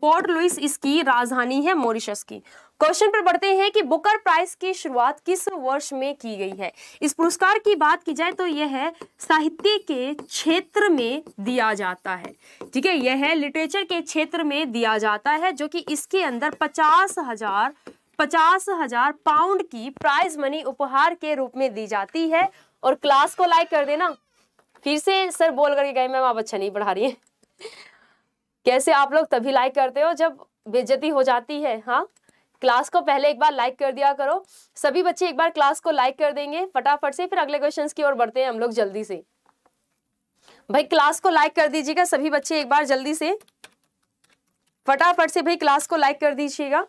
पोर्ट लुइस इसकी राजधानी है मॉरिशस की क्वेश्चन पर बढ़ते हैं कि बुकर प्राइज की शुरुआत किस वर्ष में की गई है इस पुरस्कार की बात की जाए तो यह है साहित्य के क्षेत्र में दिया जाता है ठीक है यह है लिटरेचर के क्षेत्र में दिया जाता है जो कि इसके अंदर पचास हजार पचास हजार पाउंड की प्राइज मनी उपहार के रूप में दी जाती है और क्लास को लाइक कर देना फिर से सर बोल करके गए मैम आप अच्छा नहीं पढ़ा रही है कैसे आप लोग तभी लाइक करते हो जब बेजती हो जाती है हाँ क्लास को पहले एक बार लाइक कर दिया करो सभी बच्चे एक बार क्लास को लाइक कर देंगे फटाफट से फिर अगले क्वेश्चन की ओर बढ़ते हैं हम लोग जल्दी से भाई क्लास को लाइक कर दीजिएगा सभी बच्चे एक बार जल्दी से फटाफट से भाई क्लास को लाइक कर दीजिएगा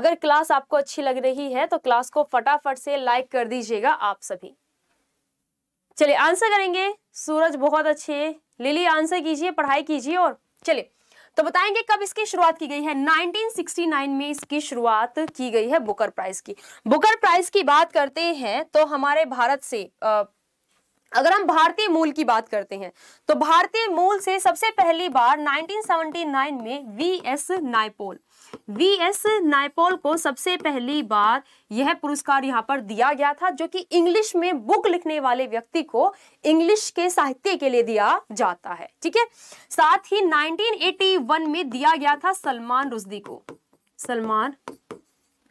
अगर क्लास आपको अच्छी लग रही है तो क्लास को फटाफट से लाइक कर दीजिएगा आप सभी चलिए आंसर करेंगे सूरज बहुत अच्छे लिली आंसर कीजिए पढ़ाई कीजिए और चलिए तो बताएंगे कब इसकी शुरुआत की गई है 1969 में इसकी शुरुआत की गई है बुकर प्राइज की बुकर प्राइज की बात करते हैं तो हमारे भारत से आ, अगर हम भारतीय मूल की बात करते हैं तो भारतीय मूल से सबसे पहली बार 1979 में V S Naipaul V S Naipaul को सबसे पहली बार यह पुरस्कार यहाँ पर दिया गया था जो कि इंग्लिश में बुक लिखने वाले व्यक्ति को इंग्लिश के साहित्य के लिए दिया जाता है ठीक है साथ ही 1981 में दिया गया था सलमान रुजदी को सलमान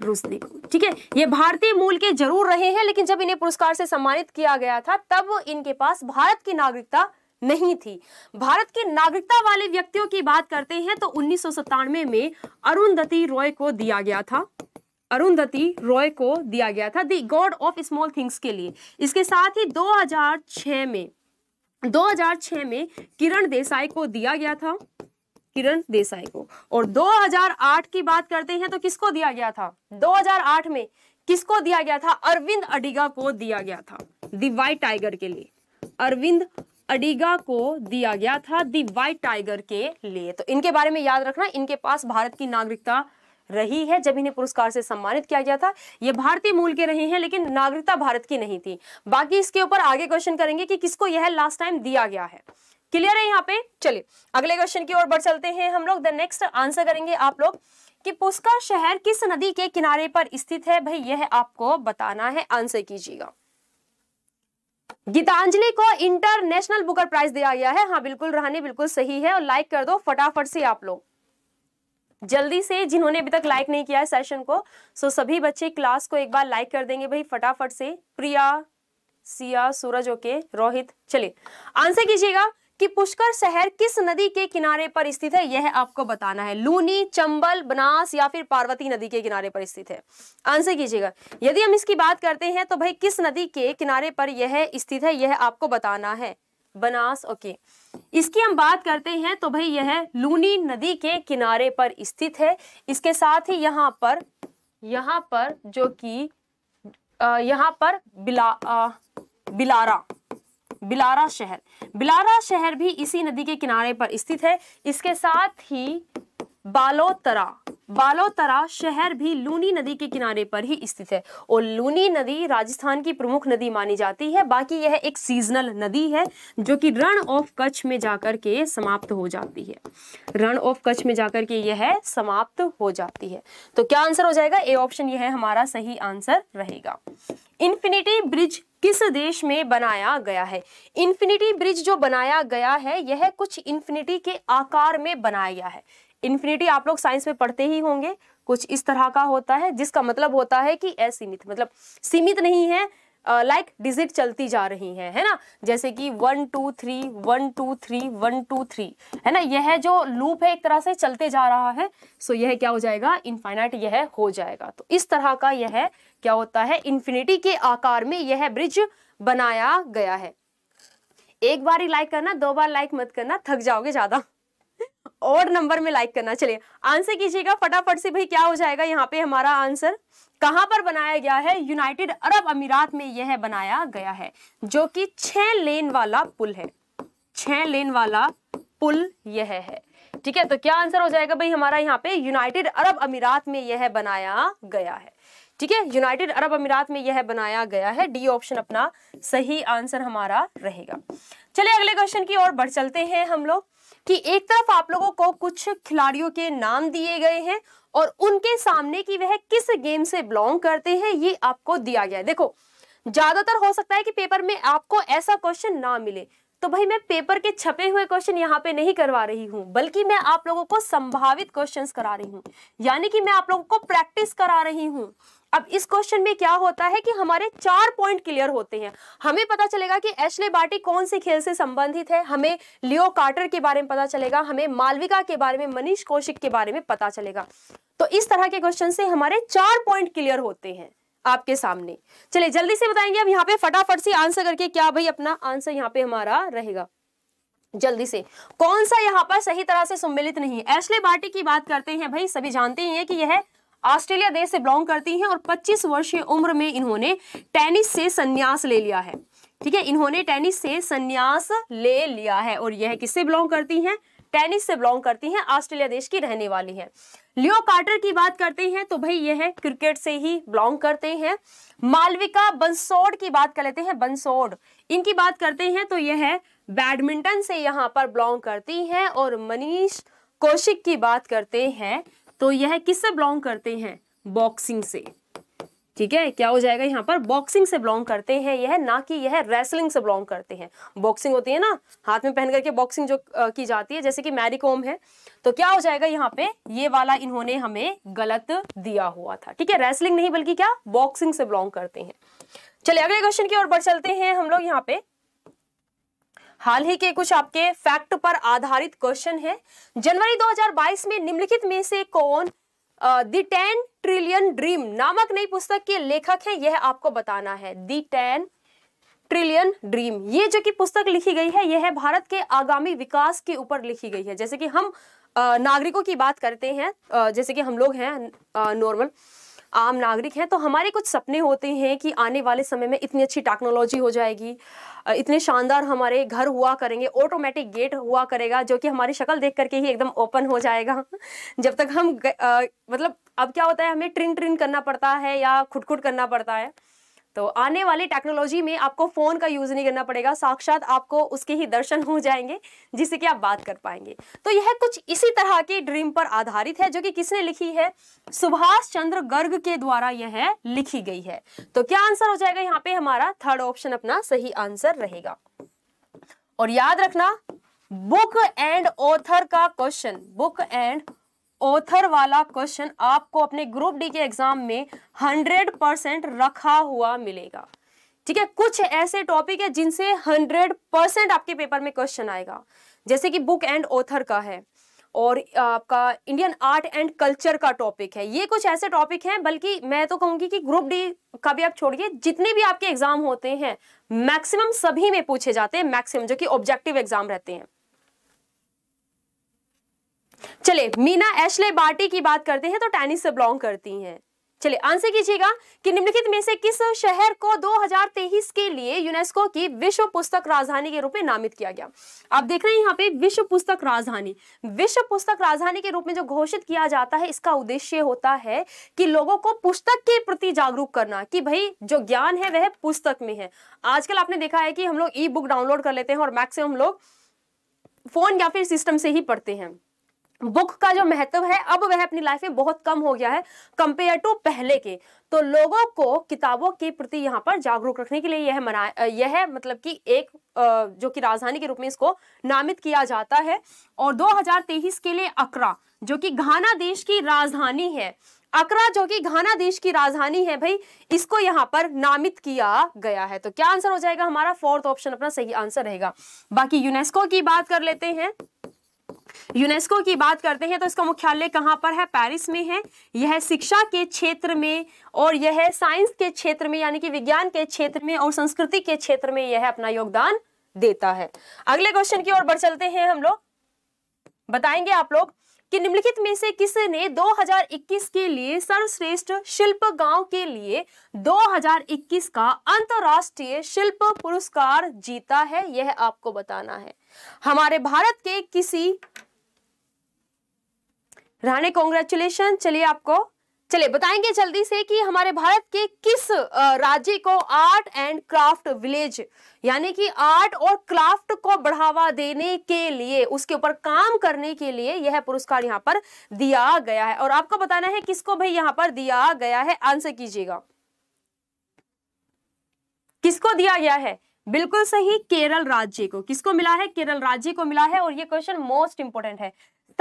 रुजदी को ठीक है ये भारतीय मूल के जरूर रहे हैं लेकिन जब इन्हें पुरस्कार से सम्मानित किया गया था तब इनके पास भारत की नागरिकता नहीं थी भारत के नागरिकता वाले व्यक्तियों की बात करते हैं तो उन्नीस में अरुंधति रॉय को दिया गया था अरुंधति रॉय को दिया गया था the god of small things के लिए इसके साथ ही 2006 में 2006 में किरण देसाई को दिया गया था किरण देसाई को और 2008 की बात करते हैं तो किसको दिया गया था 2008 में किसको दिया गया था अरविंद अडिगा को दिया गया था दी वाइट टाइगर के लिए अरविंद अडिगा को दिया गया था दी वाइट टाइगर के लिए तो इनके बारे में याद रखना इनके पास भारत की नागरिकता रही है जब इन्हें पुरस्कार से सम्मानित किया गया था ये भारतीय मूल के रहे हैं लेकिन नागरिकता भारत की नहीं थी बाकी इसके ऊपर आगे क्वेश्चन करेंगे कि किसको यह लास्ट टाइम दिया गया है क्लियर है यहाँ पे चलिए अगले क्वेश्चन की ओर बढ़ चलते हैं हम लोग द नेक्स्ट आंसर करेंगे आप लोग कि पुष्कर शहर किस नदी के किनारे पर स्थित है भाई यह आपको बताना है आंसर कीजिएगा गीतांजलि को इंटरनेशनल बुकर प्राइज दिया गया है हाँ बिल्कुल रहने बिल्कुल सही है और लाइक कर दो फटाफट से आप लोग जल्दी से जिन्होंने अभी तक लाइक नहीं किया है सेशन को सो सभी बच्चे क्लास को एक बार लाइक कर देंगे भाई फटाफट से प्रिया सिया सूरज ओके रोहित चलिए आंसर कीजिएगा कि पुष्कर शहर किस नदी के किनारे पर स्थित है यह आपको बताना है लूनी चंबल बनास या फिर पार्वती नदी के किनारे पर स्थित है आंसर कीजिएगा यदि हम इसकी बात करते हैं तो भाई किस नदी के किनारे पर यह स्थित है यह आपको बताना है बनास ओके इसकी हम बात करते हैं तो भाई यह लूनी नदी के किनारे पर स्थित है इसके साथ ही यहाँ पर यहाँ पर जो कि यहाँ पर बिला आ, बिलारा बिलारा शहर बिलारा शहर भी इसी नदी के किनारे पर स्थित है इसके साथ ही बालोतरा बालोतरा शहर भी लूनी नदी के किनारे पर ही स्थित है और लूनी नदी राजस्थान की प्रमुख नदी मानी जाती है बाकी यह एक सीजनल नदी है जो कि रण ऑफ कच्छ में जाकर के समाप्त हो जाती है रण ऑफ कच्छ में जाकर के यह समाप्त हो जाती है तो क्या आंसर हो जाएगा ए ऑप्शन यह हमारा सही आंसर रहेगा इन्फिनिटी ब्रिज किस देश में बनाया गया है इन्फिनिटी ब्रिज जो बनाया गया है यह कुछ इन्फिनिटी के आकार में बनाया गया है इन्फिनिटी आप लोग साइंस में पढ़ते ही होंगे कुछ इस तरह का होता है जिसका मतलब होता है कि असीमित मतलब सीमित नहीं है लाइक uh, डिजिट like, चलती जा रही हैं है ना जैसे कि one two three one two three one two three है ना यह जो लूप है एक तरह से चलते जा रहा है सो so, यह क्या हो जाएगा इनफाइनाइट यह हो जाएगा तो इस तरह का यह क्या होता है इन्फिनिटी के आकार में यह ब्रिज बनाया गया है एक बार ही लाइक करना दो बार लाइक मत करना थक जाओगे ज़्यादा और नंबर में लाइक करना चलिए आंसर कीजिएगा फटाफट से भाई क्या हो जाएगा यहाँ पे हमारा आंसर कहाँ पर बनाया गया है यूनाइटेड अरब अमीरात में यह बनाया गया है जो कि छह लेन वाला पुल है छह लेन वाला पुल यह है ठीक है तो क्या आंसर हो जाएगा भाई हमारा यहाँ पे यूनाइटेड अरब अमीरात में यह बनाया गया है ठीक है यूनाइटेड अरब अमीरात में यह बनाया गया है डी ऑप्शन अपना सही आंसर हमारा रहेगा चलिए अगले क्वेश्चन की ओर बढ़ चलते हैं हम लोग कि एक तरफ आप लोगों को कुछ खिलाड़ियों के नाम दिए गए हैं और उनके सामने की वह किस गेम से बिलोंग करते हैं ये आपको दिया गया है देखो ज्यादातर हो सकता है कि पेपर में आपको ऐसा क्वेश्चन ना मिले तो भाई मैं पेपर के छपे हुए क्वेश्चन यहाँ पे नहीं करवा रही हूँ बल्कि मैं आप लोगों को संभावित क्वेश्चंस करा रही हूँ यानी कि मैं आप लोगों को प्रैक्टिस करा रही हूँ अब इस क्वेश्चन में क्या होता है कि हमारे चार पॉइंट क्लियर होते हैं हमें पता चलेगा कि एशले बाटी कौन से खेल से संबंधित है हमें लियो कार्टर के बारे में पता चलेगा हमें मालविका के बारे में मनीष कौशिक के बारे में पता चलेगा तो इस तरह के क्वेश्चन से हमारे चार पॉइंट क्लियर होते हैं आपके सामने चलिए जल्दी से बताएंगे अब यहाँ पे फटाफट से आंसर करके क्या भाई अपना आंसर यहाँ पे हमारा रहेगा जल्दी से कौन सा यहाँ पर सही तरह से सम्मिलित नहीं है एशले बाटी की बात करते हैं भाई सभी जानते ही हैं कि यह ऑस्ट्रेलिया देश से बिलोंग करती हैं और 25 वर्षीय उम्र में इन्होंने टेनिस से संन्यास ले लिया है ठीक है इन्होंने टेनिस से संन्यास ले लिया है और यह किससे बिलोंग करती हैं टेनिस से बिलोंग करती हैं ऑस्ट्रेलिया देश की रहने वाली हैं लियो कार्टर की बात करते हैं तो भाई यह है क्रिकेट से ही बिलोंग करते हैं मालविका बंसोड की बात कर लेते हैं बंसोड इनकी बात करते हैं तो यह है बैडमिंटन से यहाँ पर बिलोंग करती हैं और मनीष कौशिक की बात करते हैं तो यह किससे बिलोंग करते हैं बॉक्सिंग से ठीक है क्या हो जाएगा यहाँ पर बॉक्सिंग से बिलोंग करते हैं यह ना कि यह रेसलिंग से बिलोंग करते हैं बॉक्सिंग होती है ना हाथ में पहन करके बॉक्सिंग जो की जाती है जैसे कि मैरी कॉम है तो क्या हो जाएगा यहाँ पे ये वाला इन्होंने हमें गलत दिया हुआ था ठीक है रेसलिंग नहीं बल्कि क्या बॉक्सिंग से बिलोंग करते हैं चलिए अगले क्वेश्चन की ओर बढ़ चलते हैं हम लोग यहाँ पे हाल ही के कुछ आपके फैक्ट पर आधारित क्वेश्चन है जनवरी 2022 में निम्नलिखित में से कौन दी टेन ट्रिलियन ड्रीम नामक नई पुस्तक के लेखक है यह आपको बताना है दी टेन ट्रिलियन ड्रीम ये जो कि पुस्तक लिखी गई है यह है भारत के आगामी विकास के ऊपर लिखी गई है जैसे कि हम नागरिकों की बात करते हैं जैसे कि हम लोग हैं नॉर्मल आम नागरिक हैं तो हमारे कुछ सपने होते हैं कि आने वाले समय में इतनी अच्छी टेक्नोलॉजी हो जाएगी इतने शानदार हमारे घर हुआ करेंगे ऑटोमेटिक गेट हुआ करेगा जो कि हमारी शक्ल देख करके ही एकदम ओपन हो जाएगा जब तक हम आ, मतलब अब क्या होता है हमें ट्रिन ट्रिन करना पड़ता है या खुटखुट करना पड़ता है तो आने वाली टेक्नोलॉजी में आपको फ़ोन का यूज़ नहीं करना पड़ेगा साक्षात आपको उसके ही दर्शन हो जाएंगे जिससे कि आप बात कर पाएंगे तो यह कुछ इसी तरह की ड्रीम पर आधारित है जो कि किसने लिखी है सुभाष चंद्र गर्ग के द्वारा यह लिखी गई है तो क्या आंसर हो जाएगा यहाँ पे हमारा थर्ड ऑप्शन अपना सही आंसर रहेगा और याद रखना बुक एंड ऑथर का क्वेश्चन बुक एंड ऑथर वाला क्वेश्चन आपको अपने ग्रुप डी के एग्जाम में हंड्रेड परसेंट रखा हुआ मिलेगा ठीक है कुछ ऐसे टॉपिक है जिनसे हंड्रेड परसेंट आपके पेपर में क्वेश्चन आएगा जैसे कि बुक एंड ऑथर का है और आपका इंडियन आर्ट एंड कल्चर का टॉपिक है ये कुछ ऐसे टॉपिक हैं बल्कि मैं तो कहूंगी कि ग्रुप डी का भी आप छोड़िए जितने भी आपके एग्जाम होते हैं मैक्सिमम सभी में पूछे जाते हैं मैक्सिमम जो कि ऑब्जेक्टिव एग्जाम रहते हैं चले मीना एशले बार्टी की बात करते हैं तो टेनिस से बिलोंग करती हैं चलिए आंसर कीजिएगा कि निम्नलिखित में से किस शहर को 2023 के लिए यूनेस्को की विश्व पुस्तक राजधानी के रूप में नामित किया गया आप देख रहे हैं यहाँ पे विश्व पुस्तक राजधानी विश्व पुस्तक राजधानी के रूप में जो घोषित किया जाता है इसका उद्देश्य होता है कि लोगों को पुस्तक के प्रति जागरूक करना कि भाई जो ज्ञान है वह पुस्तक में है आजकल आपने देखा है कि हम लोग ई बुक डाउनलोड कर लेते हैं और मैक्सिमम लोग फोन या फिर सिस्टम से ही पढ़ते हैं बुक का जो महत्व है अब वह अपनी लाइफ में बहुत कम हो गया है कंपेयर टू पहले के तो लोगों को किताबों के प्रति यहाँ पर जागरूक रखने के लिए यह मना यह मतलब कि एक जो कि राजधानी के रूप में इसको नामित किया जाता है और 2023 के लिए अकरा जो कि घाना देश की राजधानी है अकरा जो कि घाना देश की राजधानी है भाई इसको यहाँ पर नामित किया गया है तो क्या आंसर हो जाएगा हमारा फोर्थ ऑप्शन अपना सही आंसर रहेगा बाकी यूनेस्को की बात कर लेते हैं यूनेस्को की बात करते हैं तो इसका मुख्यालय कहाँ पर है पेरिस में है यह शिक्षा के क्षेत्र में और यह साइंस के क्षेत्र में यानी कि विज्ञान के क्षेत्र में और संस्कृति के क्षेत्र में यह अपना योगदान देता है अगले क्वेश्चन की ओर बढ़ चलते हैं हम लोग बताएंगे आप लोग कि निम्नलिखित में से किसने 2021 के लिए सर्वश्रेष्ठ शिल्प गांव के लिए 2021 का अंतर्राष्ट्रीय शिल्प पुरस्कार जीता है यह आपको बताना है हमारे भारत के किसी राणे कॉन्ग्रेचुलेशन चलिए आपको चलिए बताएंगे जल्दी से कि हमारे भारत के किस राज्य को आर्ट एंड क्राफ्ट विलेज यानी कि आर्ट और क्राफ्ट को बढ़ावा देने के लिए उसके ऊपर काम करने के लिए यह पुरस्कार यहां पर दिया गया है और आपको बताना है किसको भाई यहां पर दिया गया है आंसर कीजिएगा किसको दिया गया है बिल्कुल सही केरल राज्य को किसको मिला है केरल राज्य को मिला है और ये क्वेश्चन मोस्ट इंपोर्टेंट है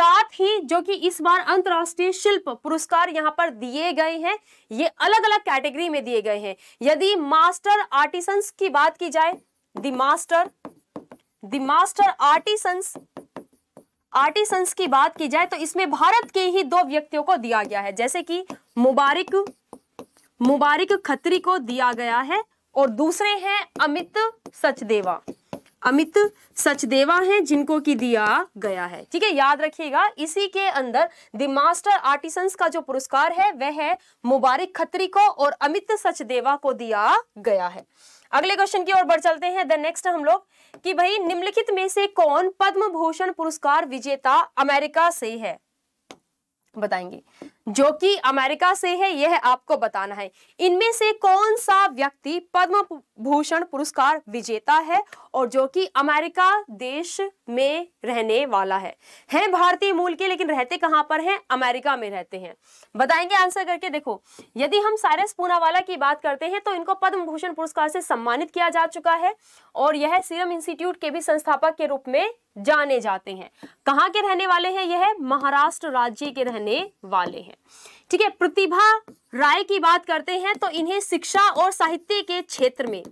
साथ ही जो कि इस बार अंतरराष्ट्रीय शिल्प पुरस्कार यहाँ पर दिए गए हैं ये अलग अलग कैटेगरी में दिए गए हैं यदि मास्टर आर्टिसंस की बात की जाए the master the master artisans artisans की बात की जाए तो इसमें भारत के ही दो व्यक्तियों को दिया गया है जैसे कि मुबारक मुबारक खत्री को दिया गया है और दूसरे हैं अमित सचदेवा अमित सचदेवा हैं जिनको की दिया गया है ठीक है याद रखिएगा इसी के अंदर द मास्टर आर्टिसंस का जो पुरस्कार है वह है मुबारक खत्री को और अमित सचदेवा को दिया गया है अगले क्वेश्चन की ओर बढ़ चलते हैं द नेक्स्ट हम लोग कि भाई निम्नलिखित में से कौन पद्म भूषण पुरस्कार विजेता अमेरिका से है बताएंगे जो कि अमेरिका से है यह आपको बताना है इनमें से कौन सा व्यक्ति पद्म भूषण पुरस्कार विजेता है और जो कि अमेरिका देश में रहने वाला है हैं भारतीय मूल के लेकिन रहते कहाँ पर हैं अमेरिका में रहते हैं बताएंगे आंसर करके देखो यदि हम सायरस पूनावाला की बात करते हैं तो इनको पद्म भूषण पुरस्कार से सम्मानित किया जा चुका है और यह सीरम इंस्टीट्यूट के भी संस्थापक के रूप में जाने जाते हैं कहाँ के रहने वाले हैं यह महाराष्ट्र राज्य के रहने वाले हैं ठीक है प्रतिभा राय की बात करते हैं तो इन्हें शिक्षा और साहित्य के क्षेत्र में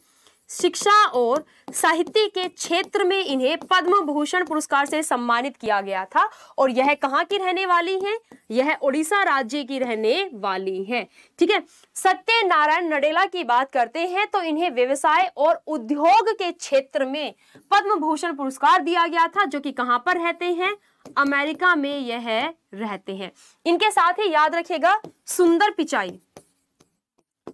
शिक्षा और साहित्य के क्षेत्र में इन्हें पद्म भूषण पुरस्कार से सम्मानित किया गया था और यह कहाँ की रहने वाली हैं यह उड़ीसा राज्य की रहने वाली हैं ठीक है सत्यनारायण नडेला की बात करते हैं तो इन्हें व्यवसाय और उद्योग के क्षेत्र में पद्म भूषण पुरस्कार दिया गया था जो कि कहाँ पर रहते हैं अमेरिका में यह रहते हैं इनके साथ ही याद रखिएगा सुंदर पिचाई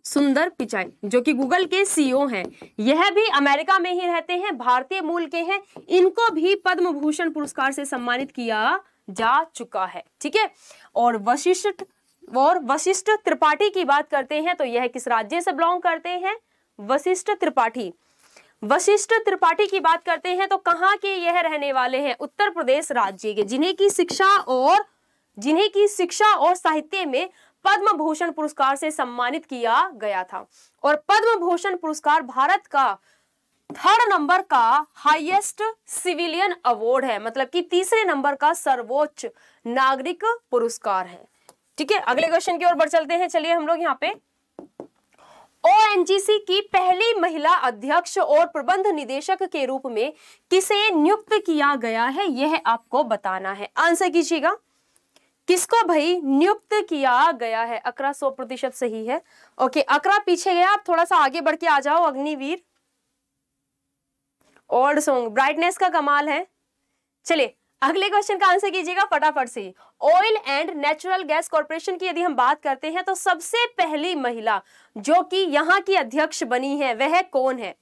सुंदर पिचाई जो कि गूगल के सीईओ हैं यह भी अमेरिका में ही रहते हैं भारतीय मूल के हैं इनको भी पद्म भूषण पुरस्कार से सम्मानित किया जा चुका है ठीक है और वशिष्ठ और वशिष्ठ त्रिपाठी की बात करते हैं तो यह किस राज्य से बिलोंग करते हैं वशिष्ठ त्रिपाठी वशिष्ठ त्रिपाठी की बात करते हैं तो कहाँ के यह रहने वाले हैं उत्तर प्रदेश राज्य के जिन्हें की शिक्षा और जिन्हें की शिक्षा और साहित्य में पद्म भूषण पुरस्कार से सम्मानित किया गया था और पद्म भूषण पुरस्कार भारत का थर्ड नंबर का हाईएस्ट सिविलियन अवार्ड है मतलब कि तीसरे नंबर का सर्वोच्च नागरिक पुरस्कार है ठीक है अगले क्वेश्चन की ओर बढ़ चलते हैं चलिए हम लोग यहाँ पे ओएनजीसी की पहली महिला अध्यक्ष और प्रबंध निदेशक के रूप में किसे नियुक्त किया गया है यह आपको बताना है आंसर कीजिएगा किसको भाई नियुक्त किया गया है अकरा सौ प्रतिशत सही है ओके अकरा पीछे गया आप थोड़ा सा आगे बढ़ के आ जाओ अग्निवीर ओल्ड सॉन्ग ब्राइटनेस का कमाल है चलिए अगले क्वेश्चन का आंसर कीजिएगा फटाफट से oil and natural gas corporation की यदि हम बात करते हैं तो सबसे पहली महिला जो कि यहाँ की अध्यक्ष बनी है वह कौन है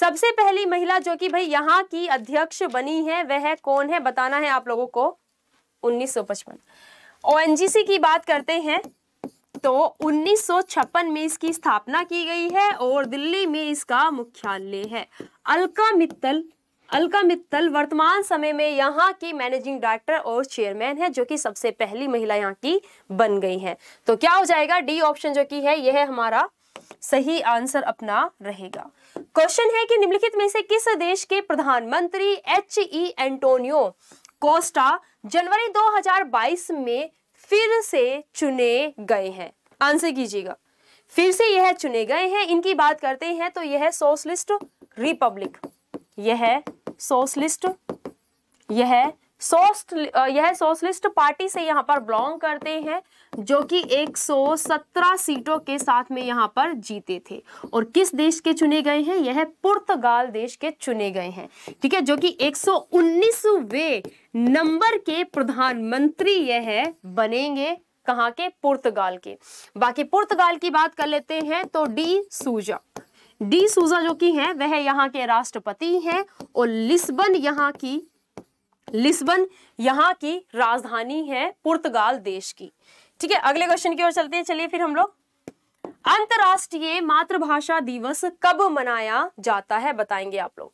सबसे पहली महिला जो कि भाई यहाँ की अध्यक्ष बनी है वह कौन है बताना है आप लोगों को 1955 ओएनजीसी की बात करते हैं तो 1956 में इसकी स्थापना की गई है और दिल्ली में इसका मुख्यालय है अलका मित्तल अलका मित्तल वर्तमान समय में यहाँ की मैनेजिंग डायरेक्टर और चेयरमैन है जो कि सबसे पहली महिला यहाँ की बन गई है तो क्या हो जाएगा डी ऑप्शन जो की है यह हमारा सही आंसर अपना रहेगा क्वेश्चन है कि निम्नलिखित में से किस देश के प्रधानमंत्री एच ई एंटोनियो कोस्टा जनवरी 2022 में फिर से चुने गए हैं आंसर कीजिएगा फिर से यह चुने गए हैं इनकी बात करते हैं तो यह सोशलिस्ट रिपब्लिक यह है सोर्स लिस्ट यह है सोस्ट यह सोशलिस्ट पार्टी से यहाँ पर बिलोंग करते हैं जो कि 117 सीटों के साथ में यहाँ पर जीते थे और किस देश के चुने गए हैं यह पुर्तगाल देश के चुने गए हैं ठीक है जो कि 119वें नंबर के प्रधानमंत्री यह बनेंगे कहाँ के पुर्तगाल के बाकी पुर्तगाल की बात कर लेते हैं तो डी सूजा डी सूजा जो कि हैं वह यहाँ के राष्ट्रपति हैं और लिस्बन यहाँ की लिस्बन यहाँ की राजधानी है पुर्तगाल देश की ठीक है अगले क्वेश्चन की ओर चलते हैं चलिए फिर हम लोग अंतर्राष्ट्रीय मातृभाषा दिवस कब मनाया जाता है बताएंगे आप लोग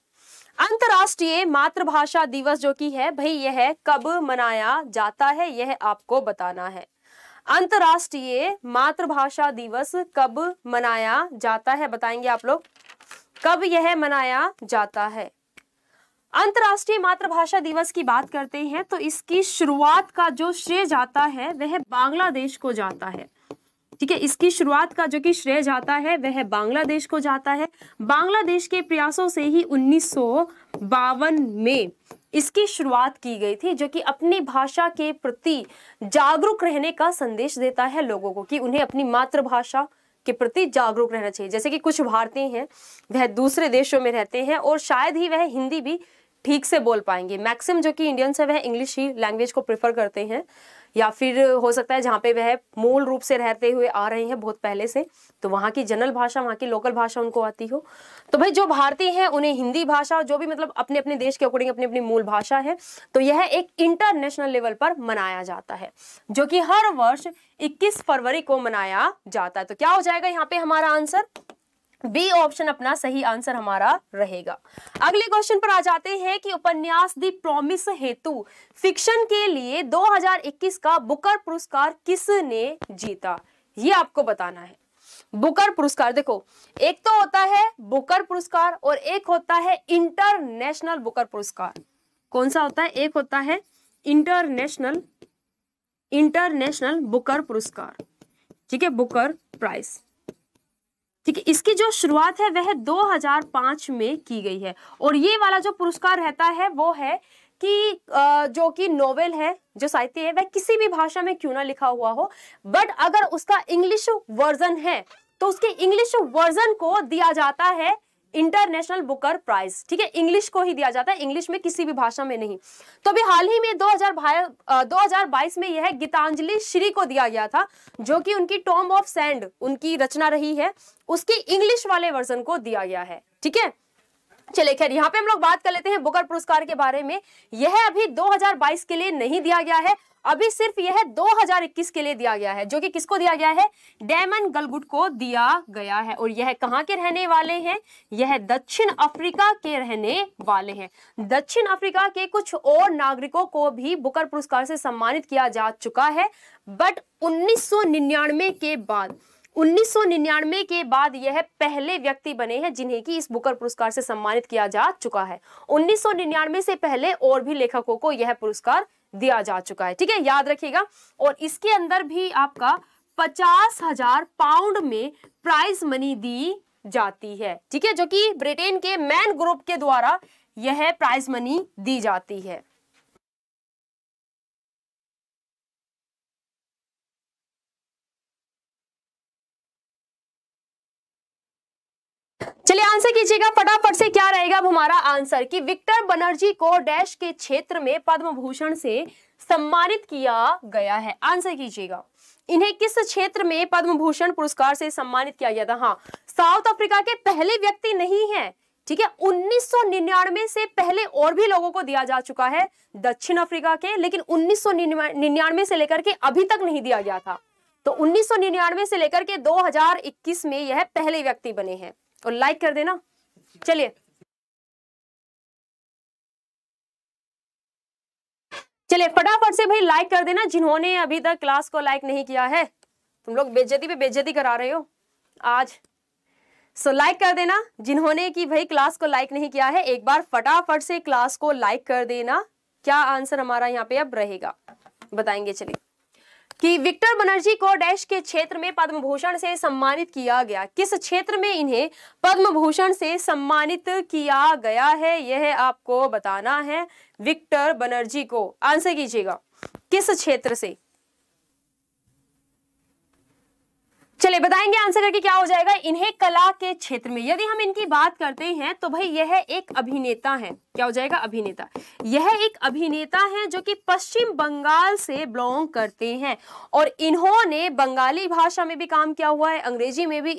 अंतर्राष्ट्रीय मातृभाषा दिवस जो कि है भाई यह कब मनाया जाता है यह आपको बताना है अंतर्राष्ट्रीय मातृभाषा दिवस कब मनाया जाता है बताएंगे आप लोग कब यह मनाया जाता है अंतर्राष्ट्रीय मातृभाषा दिवस की बात करते हैं तो इसकी शुरुआत का जो श्रेय जाता है वह बांग्लादेश को जाता है ठीक है इसकी शुरुआत का जो कि श्रेय जाता है वह बांग्लादेश को जाता है बांग्लादेश के प्रयासों से ही उन्नीस में इसकी शुरुआत की गई थी जो कि अपनी भाषा के प्रति जागरूक रहने का संदेश देता है लोगों को कि उन्हें अपनी मातृभाषा के प्रति जागरूक रहना चाहिए जैसे कि कुछ भारतीय हैं वह दूसरे देशों में रहते हैं और शायद ही वह हिंदी भी ठीक से बोल पाएंगे मैक्सिम जो कि इंडियंस है वह इंग्लिश ही लैंग्वेज को प्रेफर करते हैं या फिर हो सकता है जहाँ पे वह मूल रूप से रहते हुए आ रहे हैं बहुत पहले से तो वहाँ की जनरल भाषा वहाँ की लोकल भाषा उनको आती हो तो भाई जो भारतीय हैं उन्हें हिंदी भाषा जो भी मतलब अपने अपने देश के अकॉर्डिंग अपनी अपनी मूल भाषा है तो यह एक इंटरनेशनल लेवल पर मनाया जाता है जो कि हर वर्ष इक्कीस फरवरी को मनाया जाता है तो क्या हो जाएगा यहाँ पे हमारा आंसर बी ऑप्शन अपना सही आंसर हमारा रहेगा अगले क्वेश्चन पर आ जाते हैं कि उपन्यास दी प्रॉमिस हेतु फिक्शन के लिए 2021 का बुकर पुरस्कार किसने जीता ये आपको बताना है बुकर पुरस्कार देखो एक तो होता है बुकर पुरस्कार और एक होता है इंटरनेशनल बुकर पुरस्कार कौन सा होता है एक होता है इंटरनेशनल इंटरनेशनल बुकर पुरस्कार ठीक है बुकर प्राइस ठीक है इसकी जो शुरुआत है वह 2005 में की गई है और ये वाला जो पुरस्कार रहता है वो है कि जो कि नोवेल है जो साहित्य है वह किसी भी भाषा में क्यों ना लिखा हुआ हो बट अगर उसका इंग्लिश वर्जन है तो उसके इंग्लिश वर्जन को दिया जाता है इंटरनेशनल बुकर प्राइज ठीक है इंग्लिश को ही दिया जाता है इंग्लिश में किसी भी भाषा में नहीं तो अभी हाल ही में हजार 2022 में यह गीतांजलि श्री को दिया गया था जो कि उनकी टॉम ऑफ सैंड उनकी रचना रही है उसके इंग्लिश वाले वर्जन को दिया गया है ठीक है चलिए खैर यहाँ पे हम लोग बात कर लेते हैं बुकर पुरस्कार के बारे में यह अभी 2022 के लिए नहीं दिया गया है अभी सिर्फ यह 2021 के लिए दिया गया है जो कि किसको दिया गया है डेमन गलगुट को दिया गया है और यह कहाँ के रहने वाले हैं यह दक्षिण अफ्रीका के रहने वाले हैं दक्षिण अफ्रीका के कुछ और नागरिकों को भी बुकर पुरस्कार से सम्मानित किया जा चुका है बट 1999 के बाद 1999 के बाद यह पहले व्यक्ति बने हैं जिन्हें की इस बुकर पुरस्कार से सम्मानित किया जा चुका है उन्नीस से पहले और भी लेखकों को यह पुरस्कार दिया जा चुका है ठीक है याद रखिएगा और इसके अंदर भी आपका पचास हजार पाउंड में प्राइज मनी दी जाती है ठीक है जो कि ब्रिटेन के मैन ग्रुप के द्वारा यह प्राइज मनी दी जाती है चलिए आंसर कीजिएगा फटाफट से क्या रहेगा अब हमारा आंसर कि विक्टर बनर्जी को डैश के क्षेत्र में पद्म भूषण से सम्मानित किया गया है आंसर कीजिएगा इन्हें किस क्षेत्र में पद्म भूषण पुरस्कार से सम्मानित किया गया था हाँ साउथ अफ्रीका के पहले व्यक्ति नहीं है ठीक है उन्नीस से पहले और भी लोगों को दिया जा चुका है दक्षिण अफ्रीका के लेकिन 1999 से लेकर के अभी तक नहीं दिया गया था तो उन्नीस से लेकर के 2021 में यह पहले व्यक्ति बने हैं और लाइक कर देना चलिए चलिए फटाफट से भाई लाइक कर देना जिन्होंने अभी तक क्लास को लाइक नहीं किया है तुम लोग बेज्जती पे बेज्जती करा रहे हो आज सो so, लाइक कर देना जिन्होंने कि भाई क्लास को लाइक नहीं किया है एक बार फटाफट से क्लास को लाइक कर देना क्या आंसर हमारा यहाँ पे अब रहेगा बताएंगे चलिए कि विक्टर बनर्जी को डैश के क्षेत्र में पद्म भूषण से सम्मानित किया गया किस क्षेत्र में इन्हें पद्म भूषण से सम्मानित किया गया है यह आपको बताना है विक्टर बनर्जी को आंसर कीजिएगा किस क्षेत्र से चलिए बताएंगे आंसर करके क्या हो जाएगा इन्हें कला के क्षेत्र में यदि हम इनकी बात करते हैं तो भाई यह एक अभिनेता है क्या हो जाएगा अभिनेता यह एक अभिनेता है जो कि पश्चिम बंगाल से बिलोंग करते हैं और इन्होंने बंगाली भाषा में भी काम किया हुआ है अंग्रेजी में भी